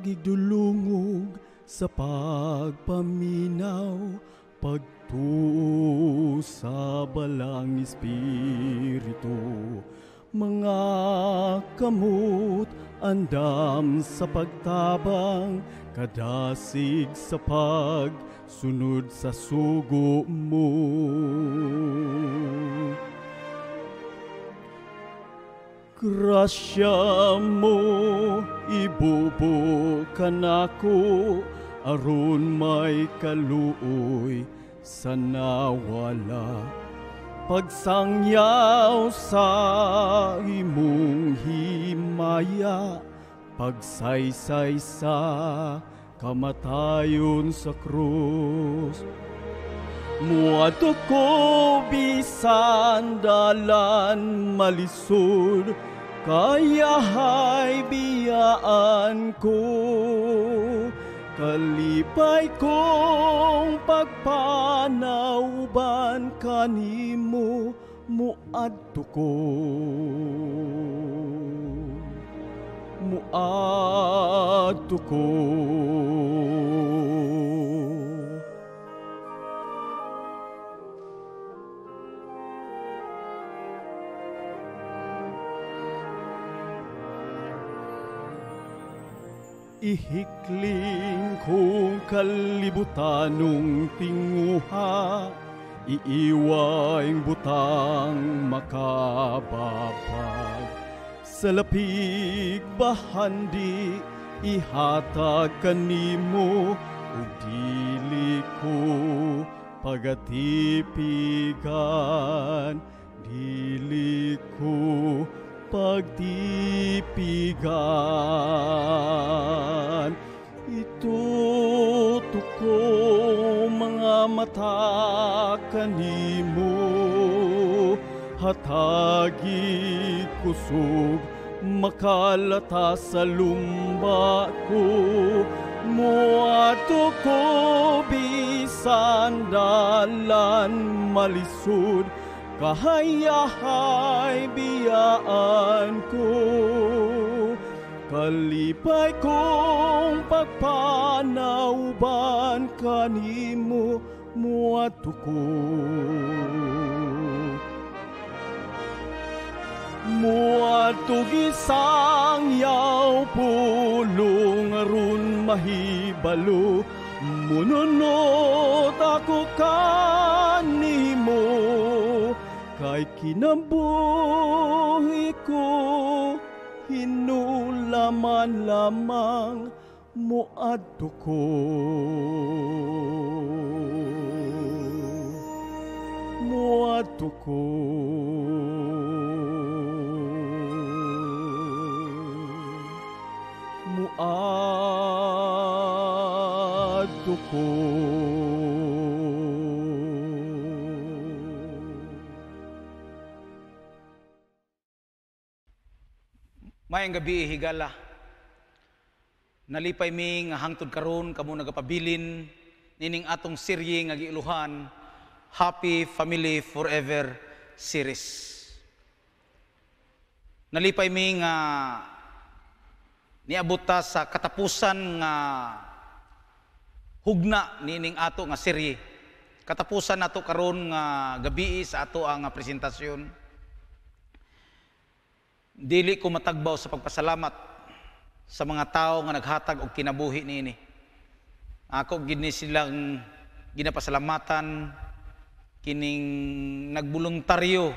pagigdulungog sa pagpaminaw, pagtuo sa balang espiritu. Mga kamot, andam sa pagtabang, kadasig sa pagsunod sa sugo mo. Grasya mo ibubukan ako aron may kaluoy sa nawala pagsangyaw sa imong himaya pagsaysay sa kamatayon sa krus Muadto ko bisan dalan malisod kaya hayaan ko Kalipay kong pagpanauban kanimo muadto ko Muadto ko Ihikling kung kalibutanong tinguha, Iiwain butang makababag. Sa lapig bahandi, ihatag kanimo, udili ko pagatipigan, dili ko pagtipigan ito Itutuko mga mata kanimo, hatagi kusog, makalata sa lumba ko, muato ko bisan dalan malisod, kahayahay biyaan ko. Kalipay kong pagpanauban kanimo muat ko. Muat isang yaw pulong arun mahibalo, mununot ako kanimo ay kinabuhi ko hinulaman lamang mo adto ko mo adto ko mo adto Mayang gabi higala. Nalipay mi nga hangtod karon kamo nagapabilin nining atong serye nga giiluhan Happy Family Forever series. Nalipay mi nga ah, niabot ta sa katapusan nga hugna nining ato nga serye. Katapusan nato karon nga gabi sa ato ang presentasyon. Dili ko matagbaw sa pagpasalamat sa mga tao nga naghatag og kinabuhi niini. Ako gid ni silang ginapasalamatan kining nagbuluntaryo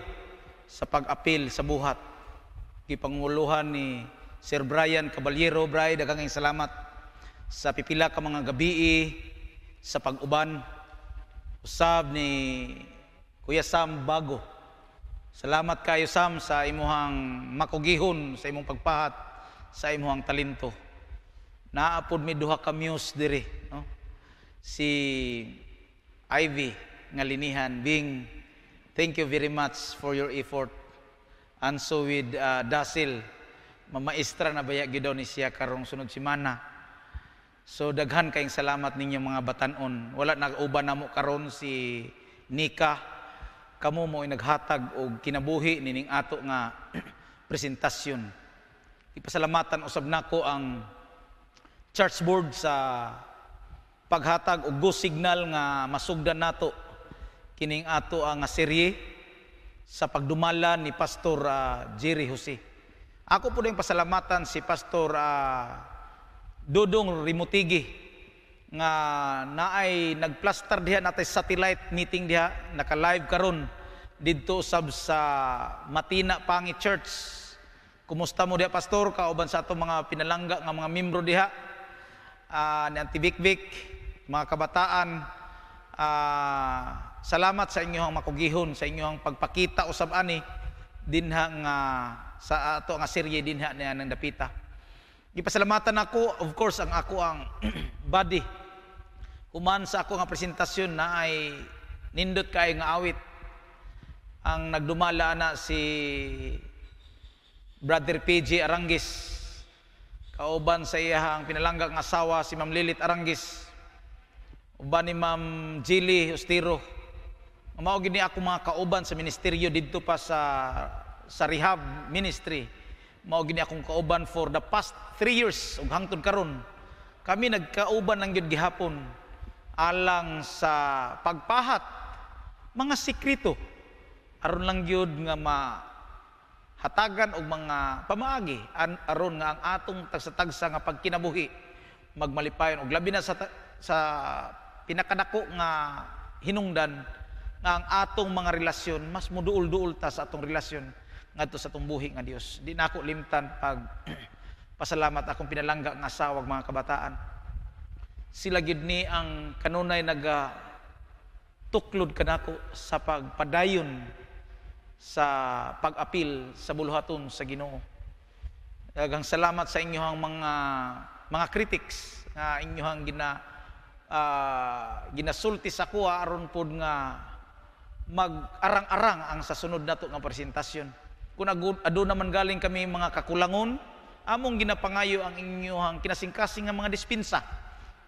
sa pag-apil sa buhat. Gipanguluhan ni Sir Brian Caballero, Bray, daghang salamat sa pipila ka mga gabi sa pag-uban usab ni Kuya Sam Bago Salamat kayo Sam sa imuhang makugihon, sa imong pagpahat, sa imuhang talento. Naapod mi duha ka muse diri, no? Si Ivy nga linihan Bing. Thank you very much for your effort. And so with uh, Dasil, mamaestra na baya gyud ni siya karong sunod semana. So daghan kayong salamat ninyo mga batanon. Wala nag-uban na mo karon si Nika kamo mo naghatag og kinabuhi nining ato nga presentasyon. Ipasalamatan usab nako ang church board sa paghatag og go signal nga masugdan nato kining ato ang serye sa pagdumala ni Pastor uh, Jerry Jose. Ako po din pasalamatan si Pastor uh, Dodong Rimutigi nga naay nagplaster diha natay satellite meeting diha naka-live karon didto sab sa Matina Pangi Church. Kumusta mo diha pastor kauban sa ato mga pinalangga nga mga miyembro diha uh, ni Auntie Vic Vic, mga kabataan uh, salamat sa inyong makugihon sa inyong pagpakita usab ani dinha nga sa ato nga serye dinha ni ng dapita. Gipasalamatan ako of course ang ako ang body Uman sa ako nga presentasyon na ay nindot kay nga awit ang nagdumala na si Brother PJ Arangis kauban sa iyahang pinalanggang asawa si Ma'am Lilit Arangis uban ni Ma'am Jilly Ostiro mao ni ako mga kauban sa ministeryo didto pa sa sa rehab ministry mao ni akong kauban for the past 3 years ug hangtod karon kami nagkauban lang gyud gihapon alang sa pagpahat mga sikrito aron lang gyud nga ma hatagan og mga pamaagi aron nga ang atong tagsa-tagsa nga pagkinabuhi magmalipayon og labi na sa sa pinakadako nga hinungdan nga ang atong mga relasyon mas muduol-duol ta sa atong relasyon ngadto sa atong buhi nga Dios di nako limtan pag pasalamat akong pinalangga nga asawa mga kabataan sila gid ni ang kanunay naga tuklod kanako sa pagpadayon sa pag-apil sa buluhaton sa Ginoo. Daghang salamat sa inyohang mga mga critics nga inyohang gina uh, ginasulti sa kuha aron pod nga mag-arang-arang ang sa sunod nato nga presentasyon. Kung ado naman galing kami mga kakulangon, among ginapangayo ang inyohang kinasingkasing nga mga dispensa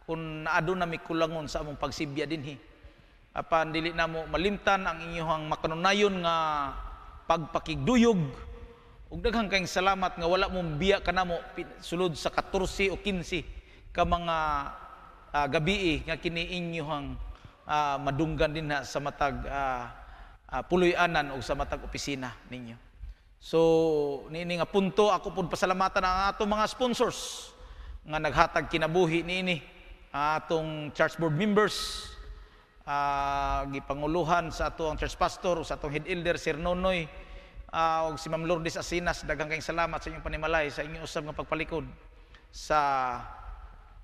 kung naado na kulangon sa among pagsibya din hi. apan dili na mo malimtan ang inyong makanunayon nga pagpakigduyog ug daghang kayong salamat nga wala mong biya kanamo sulod sa 14 o 15 ka mga uh, gabi eh, nga kini inyong uh, madunggan din na sa matag uh, uh, puloy-anan o sa matag opisina ninyo. So, niini nga punto, ako po pasalamatan ang ato mga sponsors nga naghatag kinabuhi niini atong church board members uh, gipanguluhan sa ato ang church pastor sa atong head elder Sir Nonoy uh, ah, og si Ma'am Lourdes Asinas daghang kayong salamat sa inyong panimalay sa inyong usab nga pagpalikod sa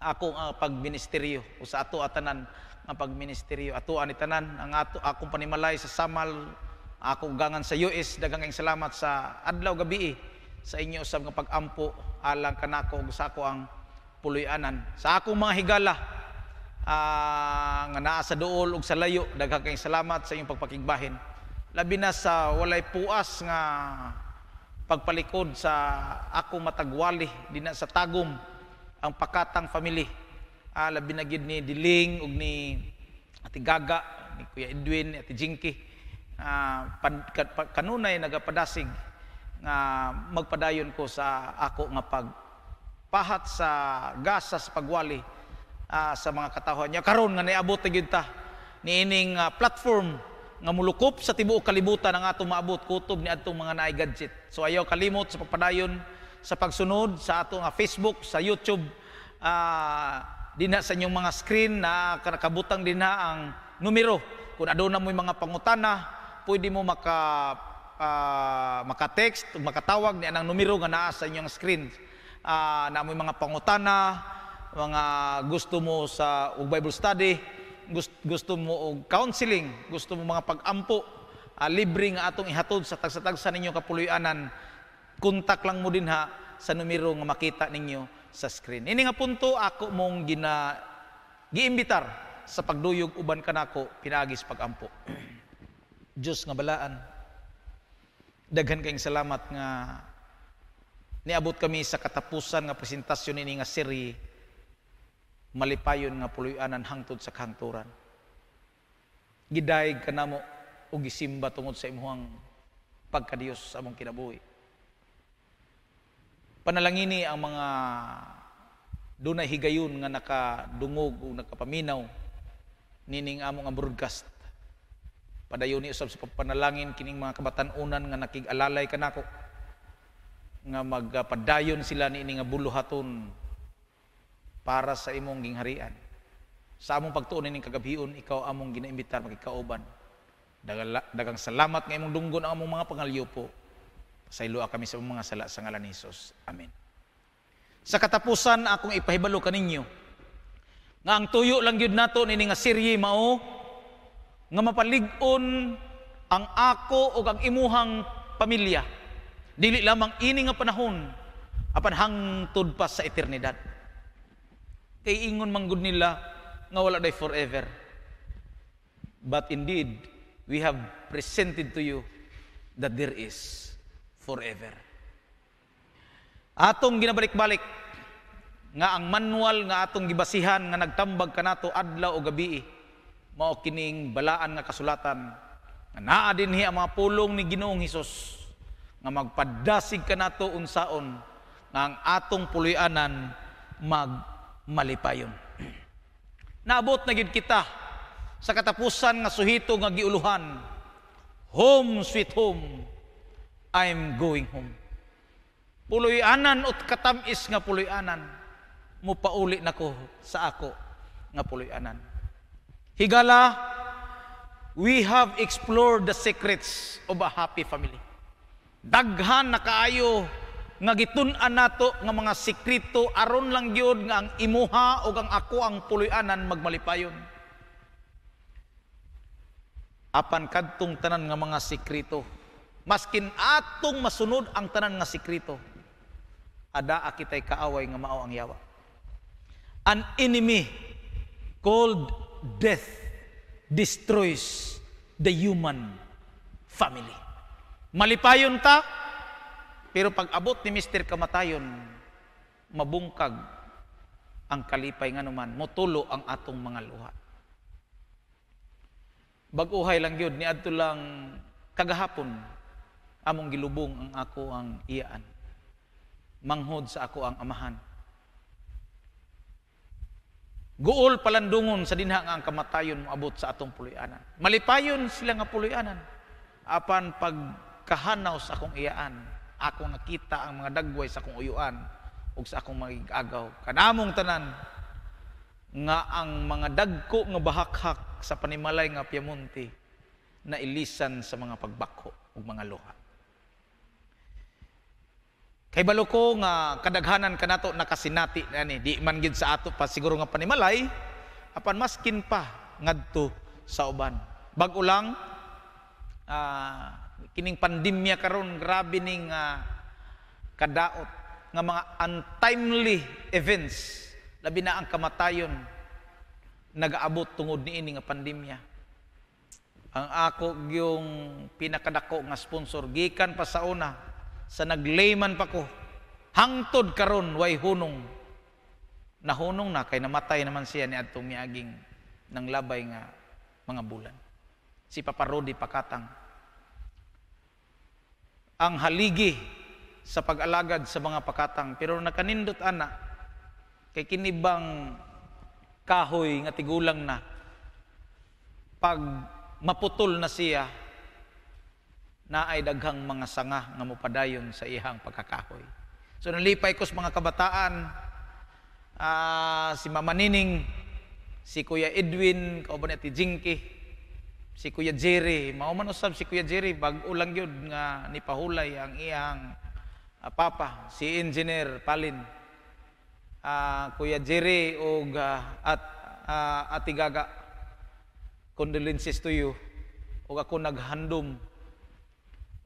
akong uh, pagministeryo o sa ato atanan nga pagministeryo ato ani tanan ang ato akong panimalay sa Samal ako gangan sa US daghang kayong salamat sa adlaw gabi sa inyong usab nga pagampo alang kanako og sa ako ang puluyanan sa akong mga higala uh, nga naa sa duol ug sa layo daghang kay salamat sa inyong pagpakigbahin labi na sa walay puas nga pagpalikod sa ako matagwali dinha sa tagum ang pakatang family uh, labi na gid ni Diling ug ni Ati Gaga ni Kuya Edwin Ati Jinky uh, kanunay nagapadasig nga magpadayon ko sa ako nga pag pahat sa gasa sa pagwali uh, sa mga katawhan niya karon nga niabot gyud ta niining uh, ah, platform nga mulukop sa tibuok kalibutan ang atong maabot kutob ni adtong mga naay gadget so ayaw kalimot sa pagpadayon sa pagsunod sa atong uh, Facebook sa YouTube uh, dinha sa inyong mga screen na kanakabutang dinha ang numero kung aduna mo mga pangutana pwede mo maka uh, maka-text, makatawag ni anang numero nga naa sa inyong screen uh, ah, na mo mga pangutana, mga gusto mo sa uh, Bible study, gusto, gusto mo og uh, counseling, gusto mo mga pagampo, uh, libre nga atong ihatod sa tagsa-tagsa ninyo kapuloy kontak lang mo din ha sa numero nga makita ninyo sa screen. Ini nga punto ako mong gina giimbitar sa pagduyog uban kanako pinagis pag-ampo. Dios nga balaan. Daghan kayong salamat nga Niabot kami sa katapusan nga presentasyon ini nga siri, malipayon nga puluyanan hangtod sa kahangturan. Gidayeg kanamo o gisimba tungod sa imuhang pagkadiyos sa among kinabuhi. Panalangini ang mga dunay higayon nga nakadungog o nakapaminaw nining among ang broadcast. Padayon ni usab sa panalangin kining mga kabatan-unan nga nakig-alalay kanako nga magpadayon sila ni ini nga buluhaton para sa imong gingharian. Sa among pagtuon ning kagabion, ikaw among ginaimbitar magkauban. Dagang salamat nga imong dunggon ang among mga sa Pasayloa ah, kami sa mga sala sa ngalan ni Hesus. Amen. Sa katapusan akong ipahibalo kaninyo nga ang tuyo lang gyud nato nini nga serye mao nga mapalig-on ang ako o ang imuhang pamilya Dili lamang ini nga panahon, apan hangtod pa sa eternidad. Kay ingon manggod nila nga wala day forever. But indeed, we have presented to you that there is forever. Atong ginabalik-balik nga ang manual nga atong gibasihan nga nagtambag kanato adlaw o gabi mao kining balaan nga kasulatan nga naa dinhi ang mga pulong ni Ginoong Hesus nga magpadasig kanato unsaon nga ang atong puloy-anan magmalipayon. Naabot na gid kita sa katapusan nga suhito nga giuluhan. Home sweet home. I'm going home. Puloy-anan ut katamis nga puloy-anan. Mupauli nako sa ako nga puloy Higala, we have explored the secrets of a happy family daghan na kaayo nga gitun-an nato nga mga sikreto aron lang gyud nga ang imuha o ang ako ang puloy-anan magmalipayon. Apan kadtong tanan nga mga sikreto, maskin atong masunod ang tanan nga sikreto, ada kitay kaaway nga mao ang yawa. An enemy called death destroys the human family. Malipayon ta, pero pag abot ni Mr. Kamatayon, mabungkag ang kalipay nga naman, motulo ang atong mga luha. Baguhay lang yun, ni adto lang kagahapon, among gilubong ang ako ang iyaan. Manghod sa ako ang amahan. Guol palandungon sa dinha nga ang kamatayon moabot sa atong puluyanan. Malipayon sila nga puluyanan. Apan pag kahanaw sa akong iyaan ako nakita ang mga dagway sa akong uyuan ug sa akong magigagaw kanamong tanan nga ang mga dagko nga bahakhak sa panimalay nga piyamunti na ilisan sa mga pagbakho ug mga luha kay balo ko nga kadaghanan kanato nakasinati ani di man gid sa ato pa siguro nga panimalay apan maskin pa ngadto sa uban bag-o lang uh, kining pandemya karon grabe ning uh, kadaot nga mga untimely events labi na ang kamatayon nagaabot tungod ni ini nga pandemya ang ako yung pinakadako nga sponsor gikan pa sa una sa naglayman pa ko hangtod karon way hunong nahunong na kay namatay naman siya ni adtong miaging ng labay nga mga bulan si Papa Rodi Pakatang ang haligi sa pag-alagad sa mga pakatang. Pero nakanindot ana, kay kinibang kahoy nga tigulang na, pag maputol na siya, na ay daghang mga sanga nga mupadayon sa ihang pagkakahoy. So nalipay ko sa mga kabataan, uh, si Mama Nining, si Kuya Edwin, kauban ni Ati Jinky, si Kuya Jerry, mauman usab si Kuya Jerry bag ulang gyud nga nipahulay ang iyang uh, papa, si Engineer Palin. Uh, Kuya Jerry og uh, at uh, Ati Gaga. Condolences to you. Og ako naghandom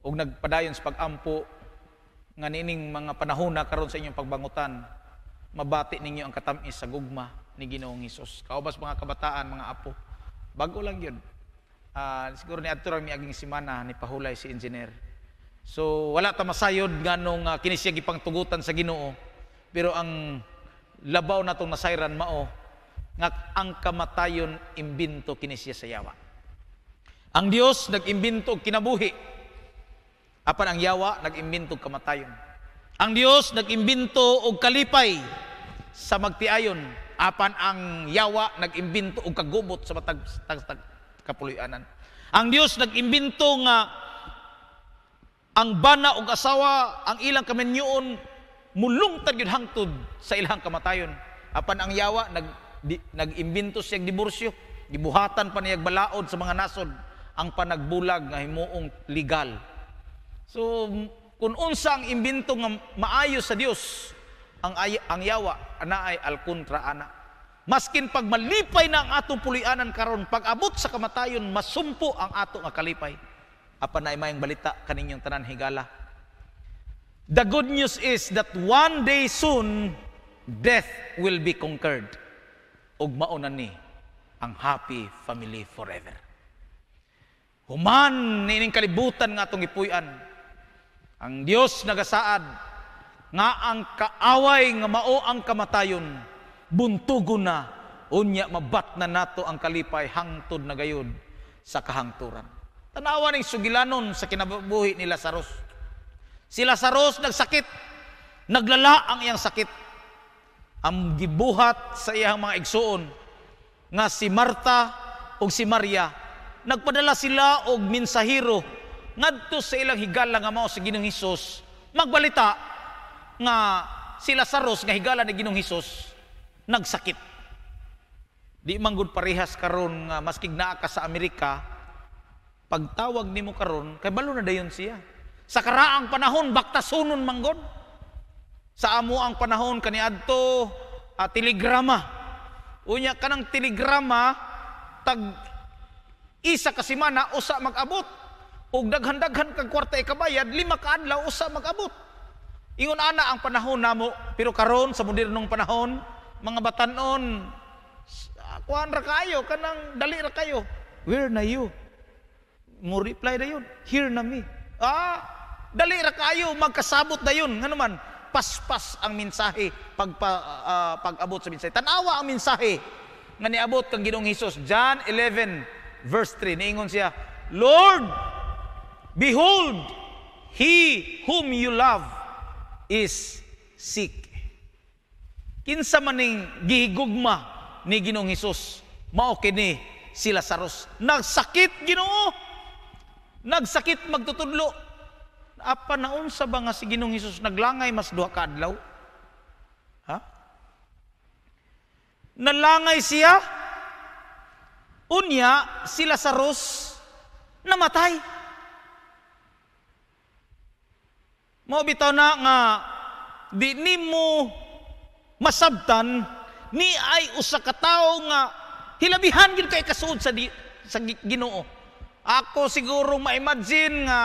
og nagpadayon sa pagampo nga nining mga panahon karon sa inyong pagbangutan. Mabati ninyo ang katamis sa gugma ni Ginoong Hesus. Kaubas mga kabataan, mga apo. Bago lang 'yun uh, siguro ni Atura mi aging simana ni pahulay si engineer. So wala ta masayod nganong uh, ah, kinisiyag ipang tugutan sa Ginoo. Pero ang labaw na tong nasayran mao nga ang kamatayon imbinto kinisya sa yawa. Ang Dios nagimbinto og kinabuhi. Apan ang yawa nagimbinto og kamatayon. Ang Dios nagimbinto og kalipay sa magtiayon apan ang yawa nagimbinto og kagubot sa matag tag, tag, kapulianan. Ang Dios nagimbento nga ang bana og asawa ang ilang kamenyoon mulungtad gyud hangtod sa ilang kamatayon. Apan ang yawa nag di, nagimbento siya diborsyo, gibuhatan pa niya balaod sa mga nasod ang panagbulag nga himuong legal. So kun unsa ang imbento nga maayo sa Dios ang ay, ang yawa ana ay al ana. Maskin pag malipay na ang atong pulianan karon pag abot sa kamatayon masumpo ang ato nga kalipay. Apan na imayang balita kaninyong tanan higala. The good news is that one day soon death will be conquered. Ug maunan ni ang happy family forever. Human nining kalibutan nga atong ipuy-an. Ang Dios nagasaad nga ang kaaway nga mao ang kamatayon buntugo na unya mabat na nato ang kalipay hangtod na gayud sa kahangturan tanawa ning sugilanon sa kinabuhi ni Lazarus si Lazarus nagsakit naglala ang iyang sakit ang gibuhat sa iyang mga igsuon nga si Marta ug si Maria nagpadala sila og mensahero ngadto sa ilang higala nga mao sa Ginoong Hesus magbalita nga si Lazarus nga higala ni Ginoong Hesus nagsakit. Di manggod parehas karon nga maski naa ka sa Amerika, pagtawag nimo karon kay balo na dayon siya. Sa karaang panahon baktasunon manggod. Sa amo ang panahon kaniadto at ah, telegrama. Unya kanang telegrama tag isa ka semana usa mag-abot. Og daghan-daghan kag kwarta ikabayad, lima ka adlaw usa mag-abot. Ingon ana ang panahon namo, pero karon sa modernong panahon, mga batanon kuan ra kayo kanang dali ra kayo where na you mo reply dayon here na me ah dali ra kayo magkasabot dayon ngano man paspas ang mensahe pagpa, uh, pag-abot sa mensahe tanawa ang mensahe nga niabot kang Ginoong Hesus John 11 verse 3 niingon siya Lord behold he whom you love is sick Kinsa maning gihigugma ni Ginoong Hesus mao kini si Lazarus. Nagsakit Ginoo. Nagsakit magtutudlo. Apa naunsa sa ba nga si Ginoong Hesus naglangay mas duha ka adlaw? Ha? Nalangay siya unya si Lazarus namatay. Mao bitaw na nga di nimo masabtan ni ay usa ka tawo nga hilabihan gid kay kasuod sa di, sa Ginoo. Ako siguro ma-imagine nga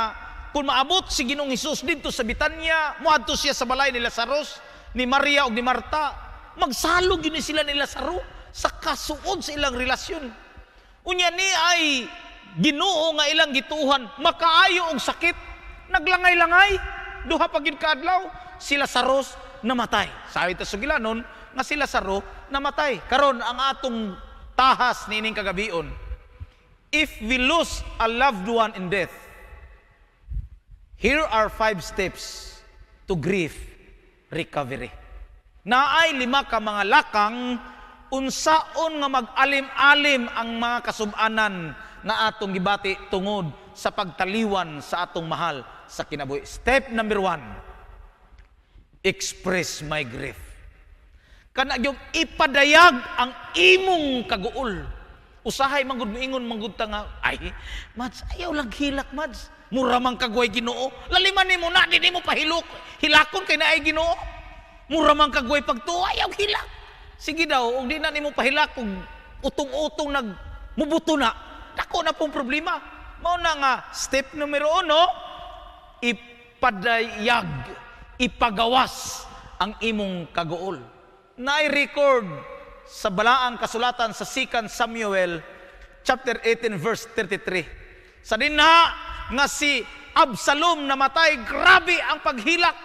kung maabot si Ginoong Hesus dito sa Bitanya, muadto siya sa balay ni Lazarus, ni Maria ug ni Marta, magsalog yun sila ni Lazaro sa kasuod sa ilang relasyon. Unya ni ay Ginoo nga ilang gituhan, makaayo og sakit, naglangay-langay duha pa gid kaadlaw si Lazarus namatay. Sabi ta sugilanon nga sila saro namatay. Karon ang atong tahas nining kagabion. If we lose a loved one in death, here are five steps to grief recovery. Naay lima ka mga lakang unsaon nga mag-alim-alim ang mga kasubanan anan nga atong gibati tungod sa pagtaliwan sa atong mahal sa kinabuhi. Step number one, express my grief. Kana yung ipadayag ang imong kaguol. Usahay mangud ingon manggod nga ay mats ayaw lang hilak mats. Mura man kagway Ginoo. Laliman nimo na dinhi mo pahilok. Hilakon kay naay Ginoo. Mura man kagway pagtuo ayaw hilak. Sige daw og di na nimo pahilak og utong-utong nag mubuto na. Dako na pong problema. Mao na nga step numero 1 ipadayag ipagawas ang imong kaguol. Nai-record sa balaang kasulatan sa Sikan Samuel chapter 18 verse 33. Sa dinha nga si Absalom namatay, grabe ang paghilak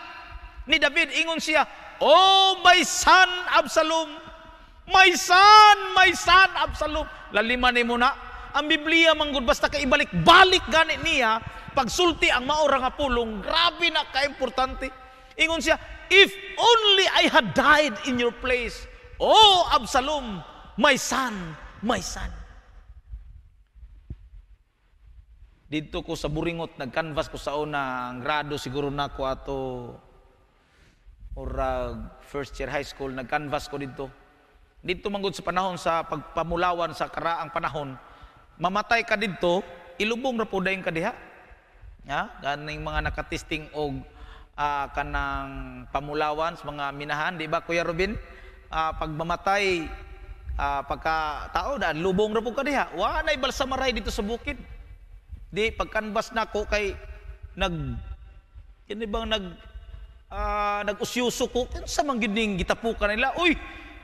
ni David. Ingon siya, Oh, my son Absalom! My son, my son Absalom! Laliman ni muna. Ang Biblia manggod basta kay ibalik-balik gani niya pagsulti ang maura nga pulong, grabe na kaimportante. importante Ingon siya, If only I had died in your place, Oh Absalom, my son, my son. Dito ko sa Buringot, nag-canvas ko sa unang grado, siguro na ko ato, or uh, first year high school, nag-canvas ko dito. Dito manggod sa panahon sa pagpamulawan sa karaang panahon, mamatay ka dito, ilubong ra po ka diha. Ha? Ganing mga nakatisting og uh, kanang pamulawan sa mga minahan, di ba Kuya Robin? Uh, pagmamatay uh, ah, pagka tao na lubong ra pud ka diha. Wa nay balsamaray dito sa bukid. Di pagkanbas na ko kay nag kini bang nag uh, nag usyuso ko sa manggining gitapukan nila. Uy,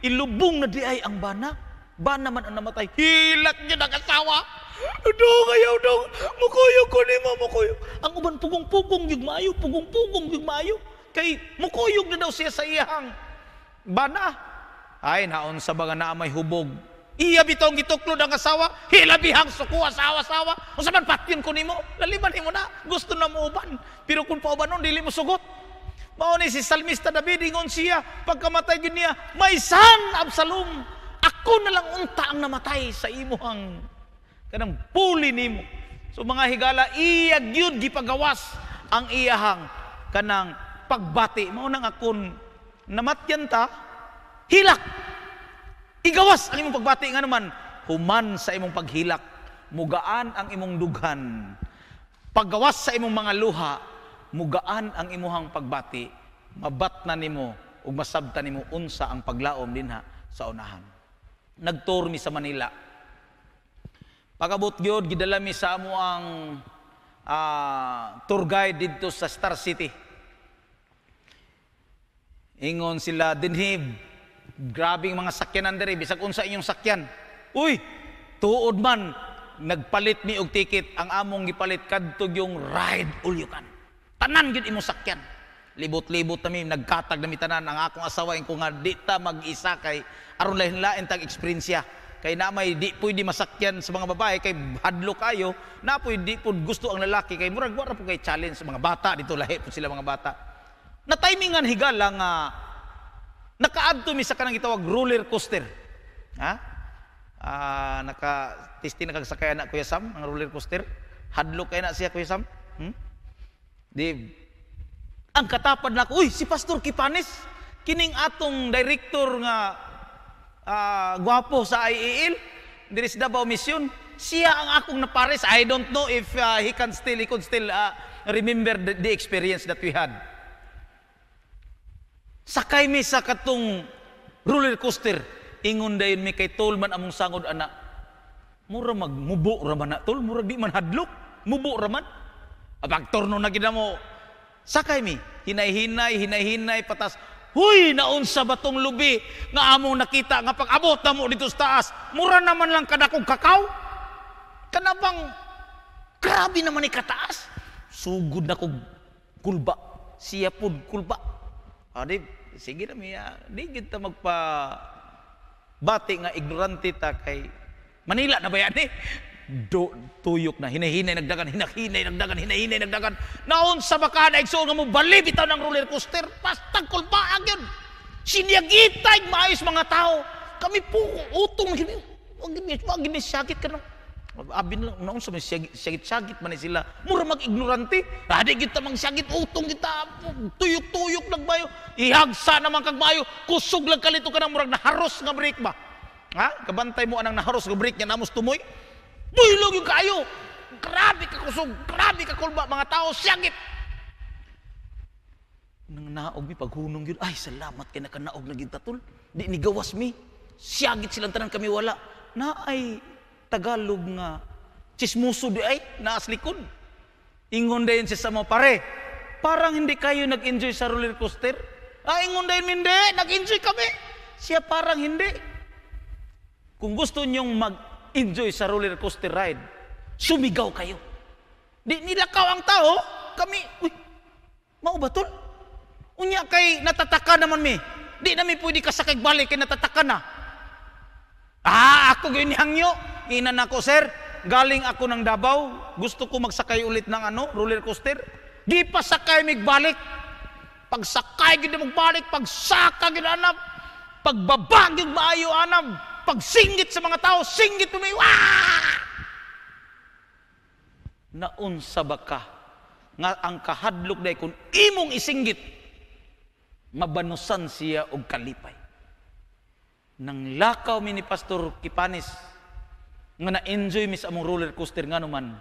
ilubong na di ay ang bana. Bana man ang namatay. Hilak niya nag-asawa. Udong ayaw dong. Mukuyog ko ni mo, mukuyog. Ang uban pugong-pugong yung maayo, pugong-pugong yung maayo. Kay mukuyog na daw siya sa iyang bana. Ay, naon sa baga na may hubog. Iya bitong gituklod ang asawa, hilabihang suku asawa-asawa. Kung saman patyon ko ni mo, laliban mo na, gusto na mo uban. Pero kung pauban nun, dili mo sugot. Mauni si Salmista David, ingon siya, pagkamatay niya, may san Absalom, ako na lang unta ang namatay sa imuhang Kanang puli nimo. So mga higala, iyag yun gipagawas ang iyahang kanang pagbati. Mao nang akon namatyan ta, hilak. Igawas ang imong pagbati nga naman, human sa imong paghilak, mugaan ang imong dughan. Paggawas sa imong mga luha, mugaan ang imuhang pagbati. Mabat na nimo ug masabta nimo unsa ang paglaom dinha sa unahan. Nagturmi sa Manila Pagabot gyud gidalami sa amo ang uh, tour guide dito sa Star City. Ingon sila dinhib, grabing mga sakyanan diri bisag unsa inyong sakyan. Uy, tuod man nagpalit mi og tiket ang among gipalit kadto yung ride all you can. Tanan gyud imong sakyan. Libot-libot mi, nagkatag nami tanan ang akong asawa ko nga di ta mag-isa kay aron lain-lain tag experience kay na may di pwede masakyan sa mga babae kay hadlo kayo na pwede pud gusto ang lalaki kay murag wala po kay challenge sa mga bata dito lahi po sila mga bata na timingan higala nga uh, nakaadto mi sa kanang gitawag roller coaster ha uh, ah, naka tisti na kagsakay na kuya Sam ang roller coaster hadlo kay na siya kuya Sam hmm? di ang katapad na ko uy si pastor Kipanis kining atong director nga uh, gwapo sa IEL, there is Davao Mission, siya ang akong napares. I don't know if uh, he can still, he could still uh, remember the, the experience that we had. Sakay mi sa katong roller coaster, ingon dayon mi kay Tolman among sangod anak. Mura mag mubo ra man na tol, mura di man hadlok, mubo ra man. Pag torno na gid mo, sakay mi, hinay-hinay, hinay-hinay patas Huy, naunsa ba tong lubi nga among nakita nga pag-abot na mo dito sa taas, mura naman lang kadakog kakaw? Kanabang grabe naman ikataas? Sugod na kog kulba. Siya pud kulba. Adi, sige na miya. Di kita magpa bati nga ignorante ta kay Manila na ba yan eh? do, tuyok na hinahinay nagdagan hinahinay nagdagan hinahinay nagdagan naon sa baka na igsuon nga mo bali bitaw ng roller coaster pastag kulpa agyon siniyagitay maayos mga tao kami po utong gini wag gini wag gini sakit ka na abin lang naon sa mga sakit sakit man sila mura mag ignorante adi kita mang sakit utong kita tuyok tuyok nagbayo ihagsa naman kag mayo kusog lang kalito ka na murag naharos nga break ba ha kabantay mo anang naharos nga break nya namos tumoy Buhilog yung kaayo. Grabe ka kusog, grabe ka kulba mga tao, siyagit. Nang naog mi paghunong yun, ay salamat kay nakanaog na gitatul. Di ni gawas mi. Siyagit silang tanan kami wala. Na ay Tagalog nga chismoso di ay naas Ingon dayon si sa mo pare. Parang hindi kayo nag-enjoy sa roller coaster. Ah, ingon dayon minde, nag-enjoy kami. Siya parang hindi. Kung gusto niyong mag enjoy sa roller coaster ride. Sumigaw kayo. Di nilakaw ang tao, kami, uy, maubatol. Unya kay natataka naman mi. Di nami pwede kasakay balik kay natataka na. Ah, ako ganyan hangyo. Ina na ko, sir. Galing ako ng Davao. Gusto ko magsakay ulit ng ano, roller coaster. Di pa sakay migbalik. Pagsakay gid magbalik, pagsaka gid anab. Pagbaba gid maayo anab pagsingit sa mga tao, singit mo may, Wah! Naunsa ba ka? Nga ang kahadlok dahi kung imong isinggit, mabanusan siya og kalipay. Nang lakaw mi ni Pastor Kipanis, nga na-enjoy mi sa among roller coaster nga naman,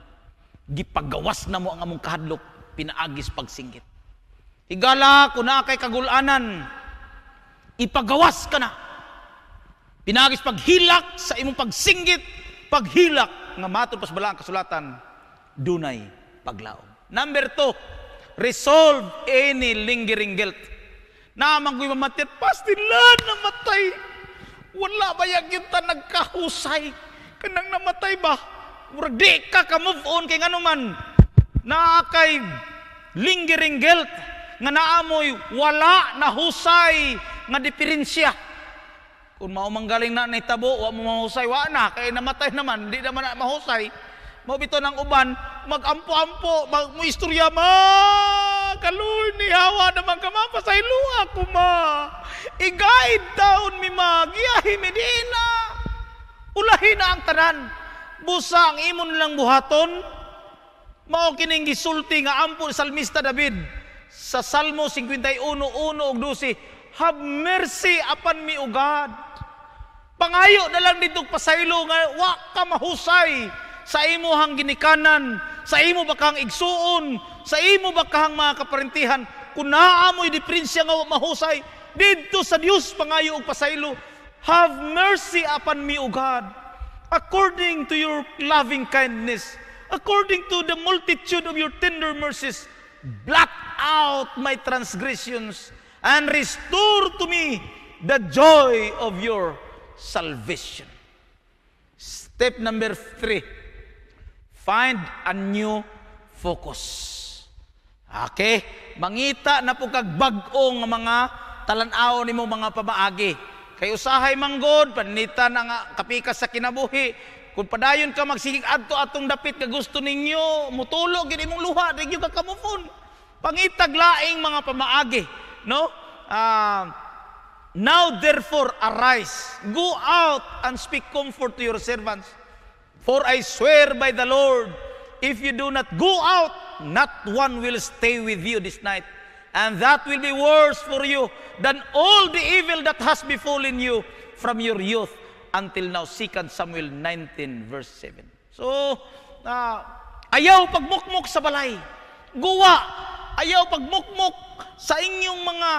gipagawas na mo ang among kahadlok, pinaagis pagsinggit. Higala, kung na kay kagulanan, ipagawas ka na. Pinagis paghilak sa imong pagsinggit, paghilak nga matod pas bala kasulatan, dunay paglaom. Number two, resolve any lingering guilt. Namang ko'y pasti pastilan namatay. Wala ba yung kita nagkahusay? Kanang namatay ba? Murag ka move on kay nganuman. naman. Naakay lingering guilt nga naamoy wala na husay nga diferensya kung maumang galing na nahitabo, wa mo mahusay, wa na, kay namatay naman, di naman na mahusay. Mabito ng uban, magampo-ampo, magmuistorya ma, kalur ni hawa naman ka ma, pasayluha ko ma. I-guide taon mi ma, giyahi mi di na. Ulahi na ang tanan. Busa ang imon lang buhaton, mao kining gisulti nga ampo salmista David sa Salmo 51:1 og 12, Have mercy upon me, O God, Pangayo na lang dito pasaylo nga wa ka mahusay sa imo hang ginikanan, sa imo bakang igsuon, sa imo bakang mga kaparentihan, kun naa mo'y diferensya nga mahusay dito sa Dios pangayo og pasaylo, have mercy upon me, O God, according to your loving kindness, according to the multitude of your tender mercies, blot out my transgressions and restore to me the joy of your salvation. Step number three, find a new focus. Okay? Mangita na po kag bag nga mga talanaw nimo mga pamaagi. Kay usahay manggod, panita na nga kapikas sa kinabuhi. Kung padayon ka magsigig adto atong dapit ka gusto ninyo, mutulog gid imong luha, digyo ka kamufon. Pangitag laing mga pamaagi, no? Ah, uh, Now therefore arise, go out and speak comfort to your servants. For I swear by the Lord, if you do not go out, not one will stay with you this night. And that will be worse for you than all the evil that has befallen you from your youth until now. 2 Samuel 19 verse 7. So, uh, ayaw pagmukmok sa balay. Guwa, ayaw pagmukmok sa inyong mga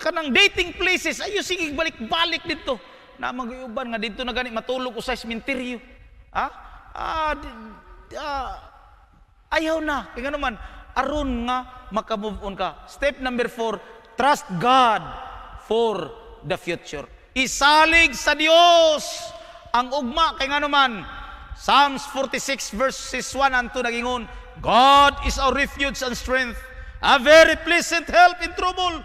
kanang dating places ayo sige balik-balik dito na maguyuban nga dito na gani matulog usay sementeryo ha ah, di, ah, ayaw na kay man aron nga maka move on ka step number four, trust God for the future isalig sa Dios ang ugma kay ngano man Psalms 46 verses 1 and 2 nagingon God is our refuge and strength a very pleasant help in trouble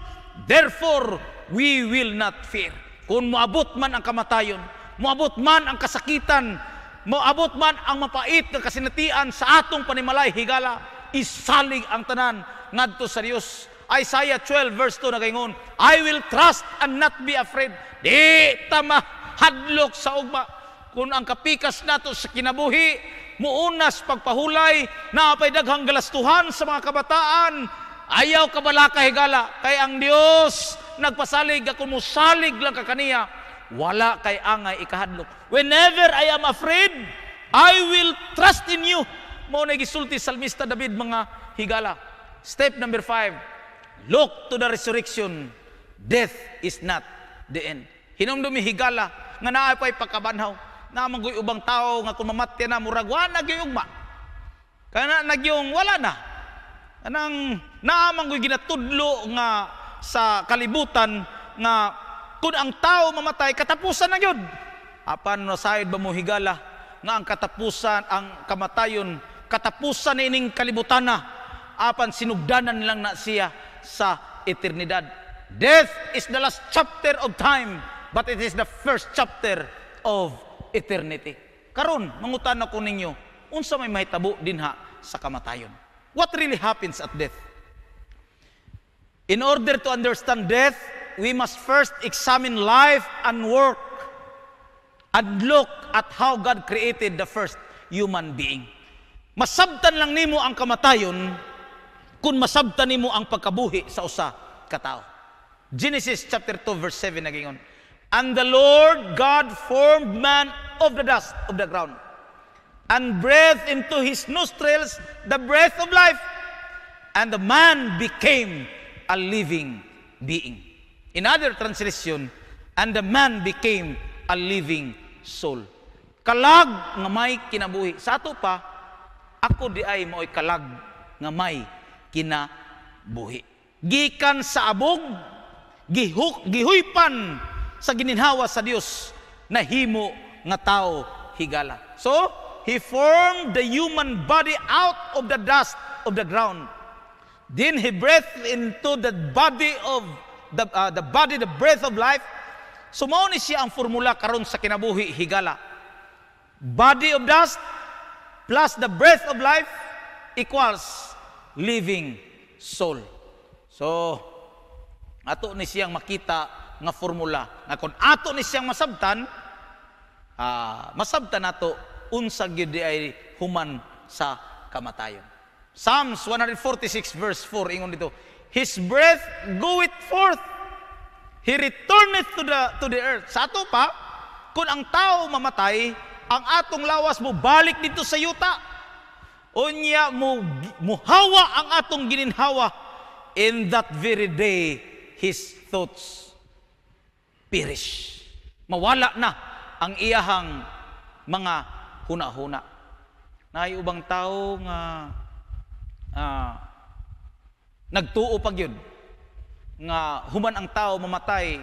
Therefore, we will not fear. Kung muabot man ang kamatayon, muabot man ang kasakitan, muabot man ang mapait ng kasinatian sa atong panimalay higala, isalig ang tanan ngadto sa Dios. Isaiah 12 verse 2 nagaingon, I will trust and not be afraid. Di tama hadlok sa ugma. Kung ang kapikas nato sa kinabuhi, muunas pagpahulay, na apay daghang galastuhan sa mga kabataan, Ayaw ka kabala higala Kay ang Dios nagpasalig ako mo salig lang ka kaniya. Wala kay angay ikahadlok. Whenever I am afraid, I will trust in you. mo na gisulti Salmista David mga higala. Step number five, look to the resurrection. Death is not the end. Hinumdumi higala nga naa pay pakabanhaw. Na magoy ubang tao nga kumamatya na murag wa na gyugma. Kana nagyong wala na Anang naamang ko'y ginatudlo nga sa kalibutan nga kung ang tao mamatay, katapusan na yun. Apan nasayod ba mo higala nga ang katapusan, ang kamatayon, katapusan na ining kalibutan na, apan sinugdanan lang na siya sa eternidad. Death is the last chapter of time, but it is the first chapter of eternity. Karon, mangutan ako ninyo, unsa may mahitabo dinha sa kamatayon. What really happens at death? In order to understand death, we must first examine life and work and look at how God created the first human being. Masabtan lang nimo ang kamatayon kun masabtan nimo ang pagkabuhi sa usa ka tawo. Genesis chapter 2 verse 7 nagingon. And the Lord God formed man of the dust of the ground and breathed into his nostrils the breath of life, and the man became a living being. In other translation, and the man became a living soul. Kalag nga may kinabuhi. Sa ato pa, ako di ay mo'y kalag nga may kinabuhi. Gikan sa abog, gihuk, gihuypan sa gininhawa sa Dios na himo nga tao higala. So, he formed the human body out of the dust of the ground. Then he breathed into the body of the, uh, the body the breath of life. So Sumauni siya ang formula karon sa kinabuhi higala. Body of dust plus the breath of life equals living soul. So ato ni siyang makita nga formula nga kun ato ni siyang masabtan uh, masabtan nato unsa gyud ay human sa kamatayon. Psalms 146 verse 4 ingon dito, His breath goeth forth. He returneth to the to the earth. Sa ato pa, kun ang tao mamatay, ang atong lawas mo balik dito sa yuta. Unya mo muhawa ang atong gininhawa in that very day his thoughts perish. Mawala na ang iyahang mga huna-huna. Na ubang tao nga uh, nagtuo pag yun nga human ang tao mamatay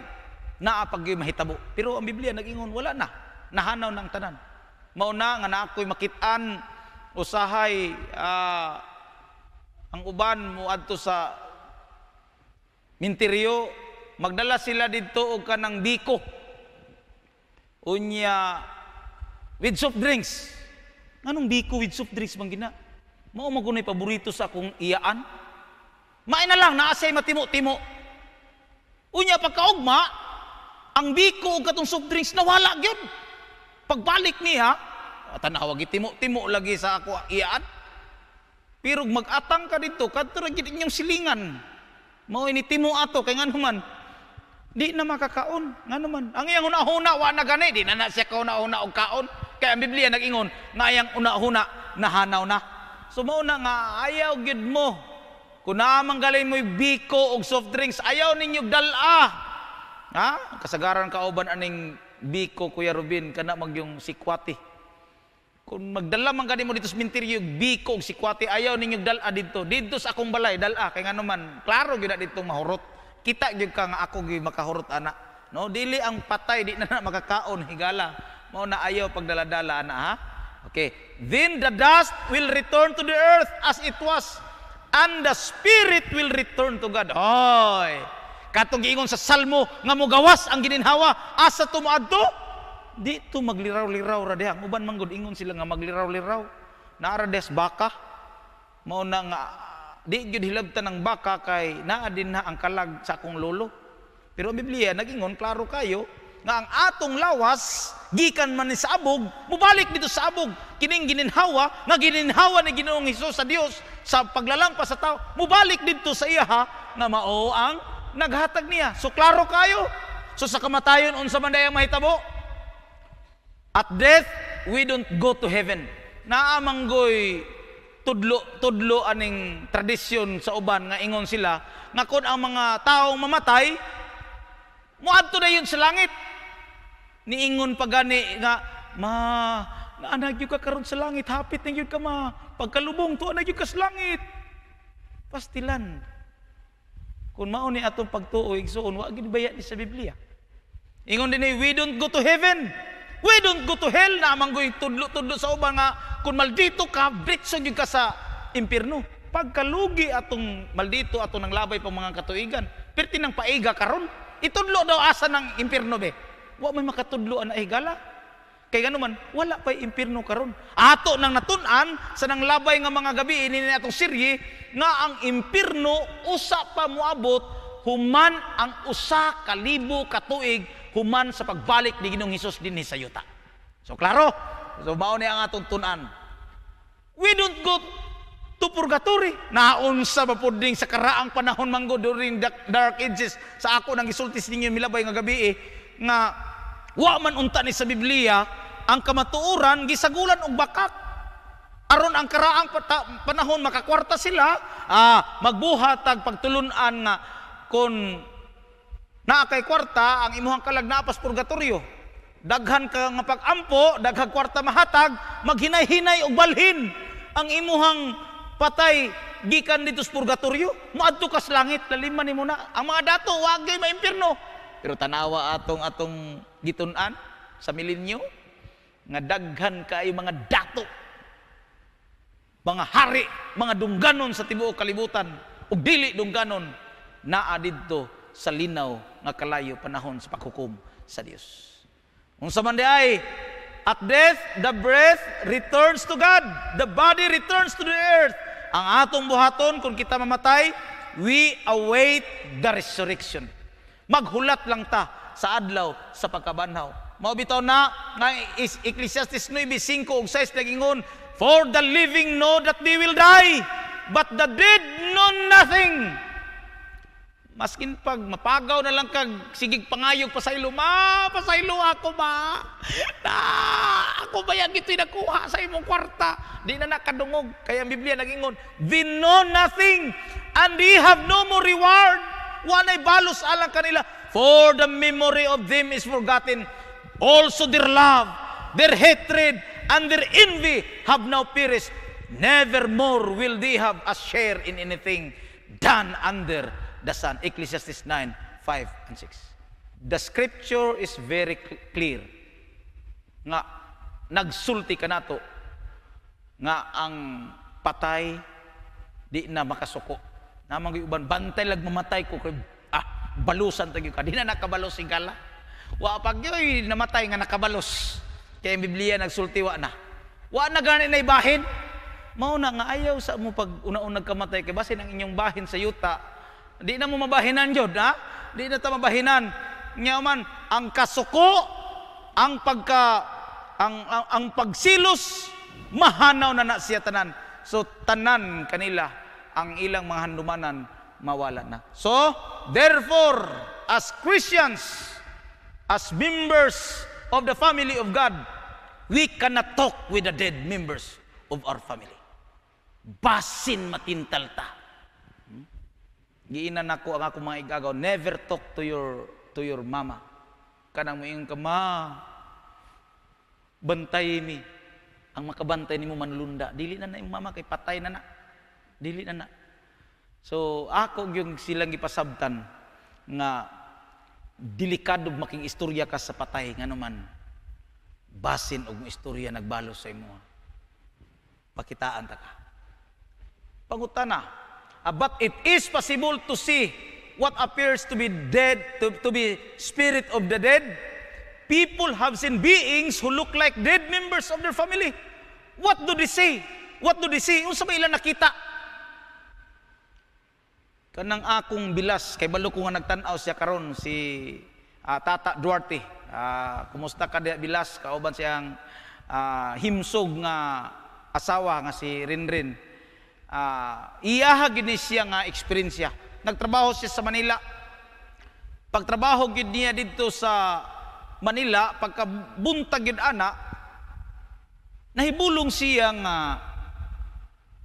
na pag yun mahitabo. Pero ang Biblia nagingon wala na. Nahanaw na ang tanan. Mauna nga na ako'y makitaan usahay uh, ang uban mo adto sa minteryo magdala sila didto og kanang biko unya with soft drinks. Anong biko with soft drinks bang gina? Mao mo kunay paborito sa akong iyaan. Maay na lang naasay matimo-timo. Unya pagkaugma, ang biko ug katong soft drinks nawala gyud. Pagbalik niya, tanawa gi timo-timo lagi sa ako ah, iyaan. Pero mag-atang ka dito, kadto ra gid inyong silingan. Mao ini timo ato kay nganuman di na makakaon. Nga naman, ang iyang una-una, wa na gani, di na na siya kauna-una og kaon. Kaya ang Biblia nagingon nga ayang una una nahanaw na. So mauna nga ayaw gid mo kun amang galay mo'y biko og soft drinks ayaw ninyo dala. Ha? Kasagaran kauban aning biko Kuya Rubin kana magyong sikwati. Kung magdala man gani mo dito sa minteryo, biko, sikwati, ayaw ninyo dala dito. Dito sa akong balay, dala. Kaya nga naman, klaro gyud dito mahurot. Kita gyud ka nga ako gyud makahurot ana. No, dili ang patay di na, na makakaon higala. Mao na ayo dala ana ha. Okay. Then the dust will return to the earth as it was and the spirit will return to God. Hoy. Katong giingon sa Salmo nga mugawas ang gininhawa asa tumaadto di to magliraw-liraw ra diha. Uban manggod ingon sila nga magliraw-liraw. Naara des baka. Mao na nga di gyud hilabtan ng baka kay naa din na ang kalag sa akong lolo. Pero ang Biblia nagingon klaro kayo nga ang atong lawas gikan man ni sa abog mubalik dito sa abog kining gininhawa nga gininhawa ni Ginoong Hesus sa Dios sa paglalampas sa tao mubalik dito sa iya ha, nga mao ang naghatag niya so klaro kayo so sa kamatayon unsa man dayang mahitabo at death we don't go to heaven naa manggoy tudlo tudlo aning tradisyon sa uban nga ingon sila nga kun ang mga taong mamatay Muadto na yun sa langit. Niingon pa gani nga, Ma, naanag yun ka karon sa langit, hapit na yun ka ma. Pagkalubong, tuanag yun ka sa langit. Pastilan. Kung mao ni atong pagtuo, igsuon, wag ginibaya ni sa Biblia. Ingon din we don't go to heaven. We don't go to hell na amang tudlo-tudlo sa uban nga kun maldito ka britson gyud ka sa impierno. Pagkalugi atong maldito ato nang labay pang mga katuigan, perti nang paiga karon. Itudlo daw asa ng impirno be. Wa may makatudlo na higala. Kay gano wala pa'y impirno karon. Ato nang natun-an sa nang labay nga mga gabi ini atong sirye nga ang impirno usa pa moabot human ang usa ka libo ka tuig human sa pagbalik ni Ginoong Hesus dinhi sa yuta. So klaro. So mao ni ang atong tun-an. We don't go to purgatory. Naunsa ba po ding sa karaang panahon manggo during dark ages sa ako nang gisultis ninyo milabay nga gabi eh, nga wa man unta ni sa Biblia ang kamatuoran gisagulan og bakak aron ang karaang panahon makakwarta sila ah, magbuhat tag pagtulunan nga kun naa kay kwarta ang imuhang kalag naapas purgatoryo daghan ka nga pagampo daghang kwarta mahatag maghinay-hinay og balhin ang imuhang patay gikan dito sa purgatorio maadto kas langit laliman nimo na ang mga dato wagay impierno pero tanawa atong atong gitun-an sa milinyo nga daghan kay mga dato mga hari mga dungganon sa tibuok kalibutan ug dili dungganon naa didto sa linaw nga kalayo panahon sa paghukom sa Dios unsa man di ay at death the breath returns to God the body returns to the earth ang atong buhaton kung kita mamatay, we await the resurrection. Maghulat lang ta sa adlaw sa pagkabanhaw. Mao bitaw na nga Ecclesiastes 9:5 og 6 nagingon, "For the living know that they will die, but the dead know nothing." Maskin pag mapagaw na lang kag sigig pangayog pasaylo ma, pasaylo ako ma. Na, ako ba yan gito'y nakuha sa imong kwarta? Di na nakadungog. Kaya ang Biblia nagingon, they know nothing and they have no more reward. Wanay balos alang kanila. For the memory of them is forgotten. Also their love, their hatred, and their envy have now perished. Nevermore will they have a share in anything done under the Son. Ecclesiastes 9, 5 and 6. The scripture is very clear nga nagsulti ka nato nga ang patay di na makasuko. Namang uban bantay lag mamatay ko kay ah balusan tagyo ka. Di na nakabalos si gala. Wa pag yoy namatay nga nakabalos. Kay ang Biblia nagsulti wa na. Wa na gani na ibahin. Mao na nga ayaw sa mo pag una-unang kamatay kay basin ang inyong bahin sa yuta Di na mo mabahinan yun, ha? Di na ta mabahinan. Nga man, ang kasuko, ang pagka, ang, ang, ang pagsilos, mahanaw na na siya tanan. So, tanan kanila, ang ilang mga handumanan, mawala na. So, therefore, as Christians, as members of the family of God, we cannot talk with the dead members of our family. Basin matintal ta giinan nako ang akong mga igagaw never talk to your to your mama kanang moingon ka ma bantay mi ang makabantay nimo manlunda dili na na imong mama kay patay na na dili na na so ako yung silang gipasabtan nga delikado making istorya ka sa patay nga naman basin og istorya nagbalo sa imo pakitaan ta ka pangutana Ah, but it is possible to see what appears to be dead, to, to be spirit of the dead. People have seen beings who look like dead members of their family. What do they say? What do they see? Unsa ba ilan nakita? Kanang akong bilas kay balo ko nga nagtan-aw siya karon si uh, Tata Duarte. Uh, kumusta ka diya bilas kauban siyang uh, himsog nga asawa nga si Rinrin uh, iyaha gid siya nga eksperyensya. Nagtrabaho siya sa Manila. Pagtrabaho gid niya dito sa Manila, pagkabuntag gid ana, nahibulong siya nga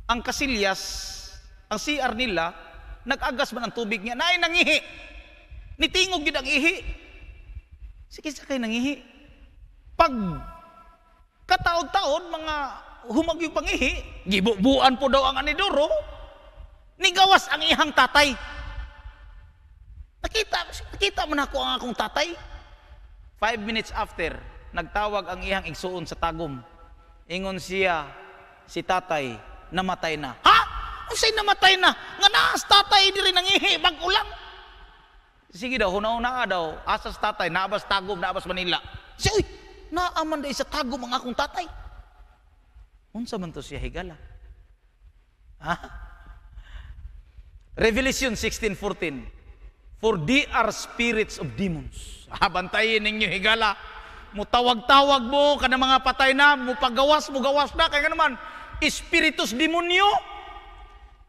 ang kasilyas, ang CR nila, nagagas man ang tubig niya, naay nangihi. Nitingog gid ang ihi. Sige sa kay nangihi. Pag kataod-taod mga humagyo pangihi, gibubuan po daw ang anidoro, nigawas ang ihang tatay. Nakita, nakita mo na ako ang akong tatay. Five minutes after, nagtawag ang ihang igsuon sa tagom. Ingon siya, si tatay, namatay na. Ha? Unsay namatay na? Nga naas tatay diri nangihi bag ulang. Sige daw, huna-una daw, asas tatay, naabas tagom, naabas Manila. Siya, uy, naaman dahil sa tagom ang akong tatay. Unsa man to siya higala? Ha? Revelation 16:14. For they are spirits of demons. Habantayin ah, ninyo higala. Mutawag-tawag mo kana mga patay na, mupagawas mo gawas na kay naman espiritus demonyo.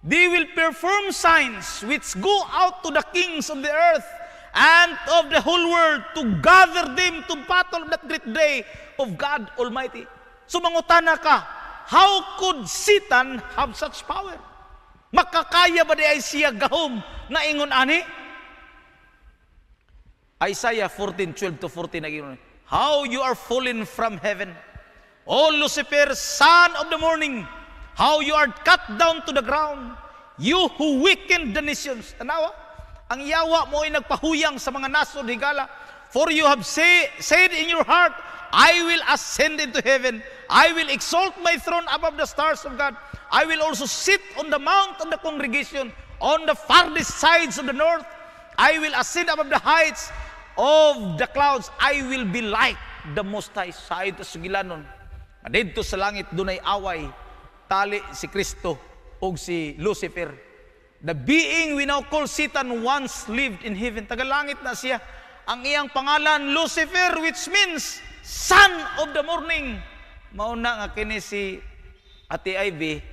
They will perform signs which go out to the kings of the earth and of the whole world to gather them to battle that great day of God Almighty. Sumangutana ka, How could Satan have such power? Makakaya ba di ay siya gahom na ingon ani? Isaiah 14:12 to 14 nagingon, How you are fallen from heaven, O Lucifer, son of the morning, how you are cut down to the ground, you who weakened the nations. Tanawa, ang yawa mo ay nagpahuyang sa mga nasod higala, for you have say, said in your heart, I will ascend into heaven. I will exalt my throne above the stars of God. I will also sit on the mount of the congregation on the farthest sides of the north. I will ascend above the heights of the clouds. I will be like the Most High. Sa ito sugilanon. Dito sa langit dunay away. Tali si Kristo o si Lucifer. The being we now call Satan once lived in heaven. Tagalangit na siya. Ang iyang pangalan, Lucifer, which means Son of the morning. Mauna nga kini si Ate Ivy,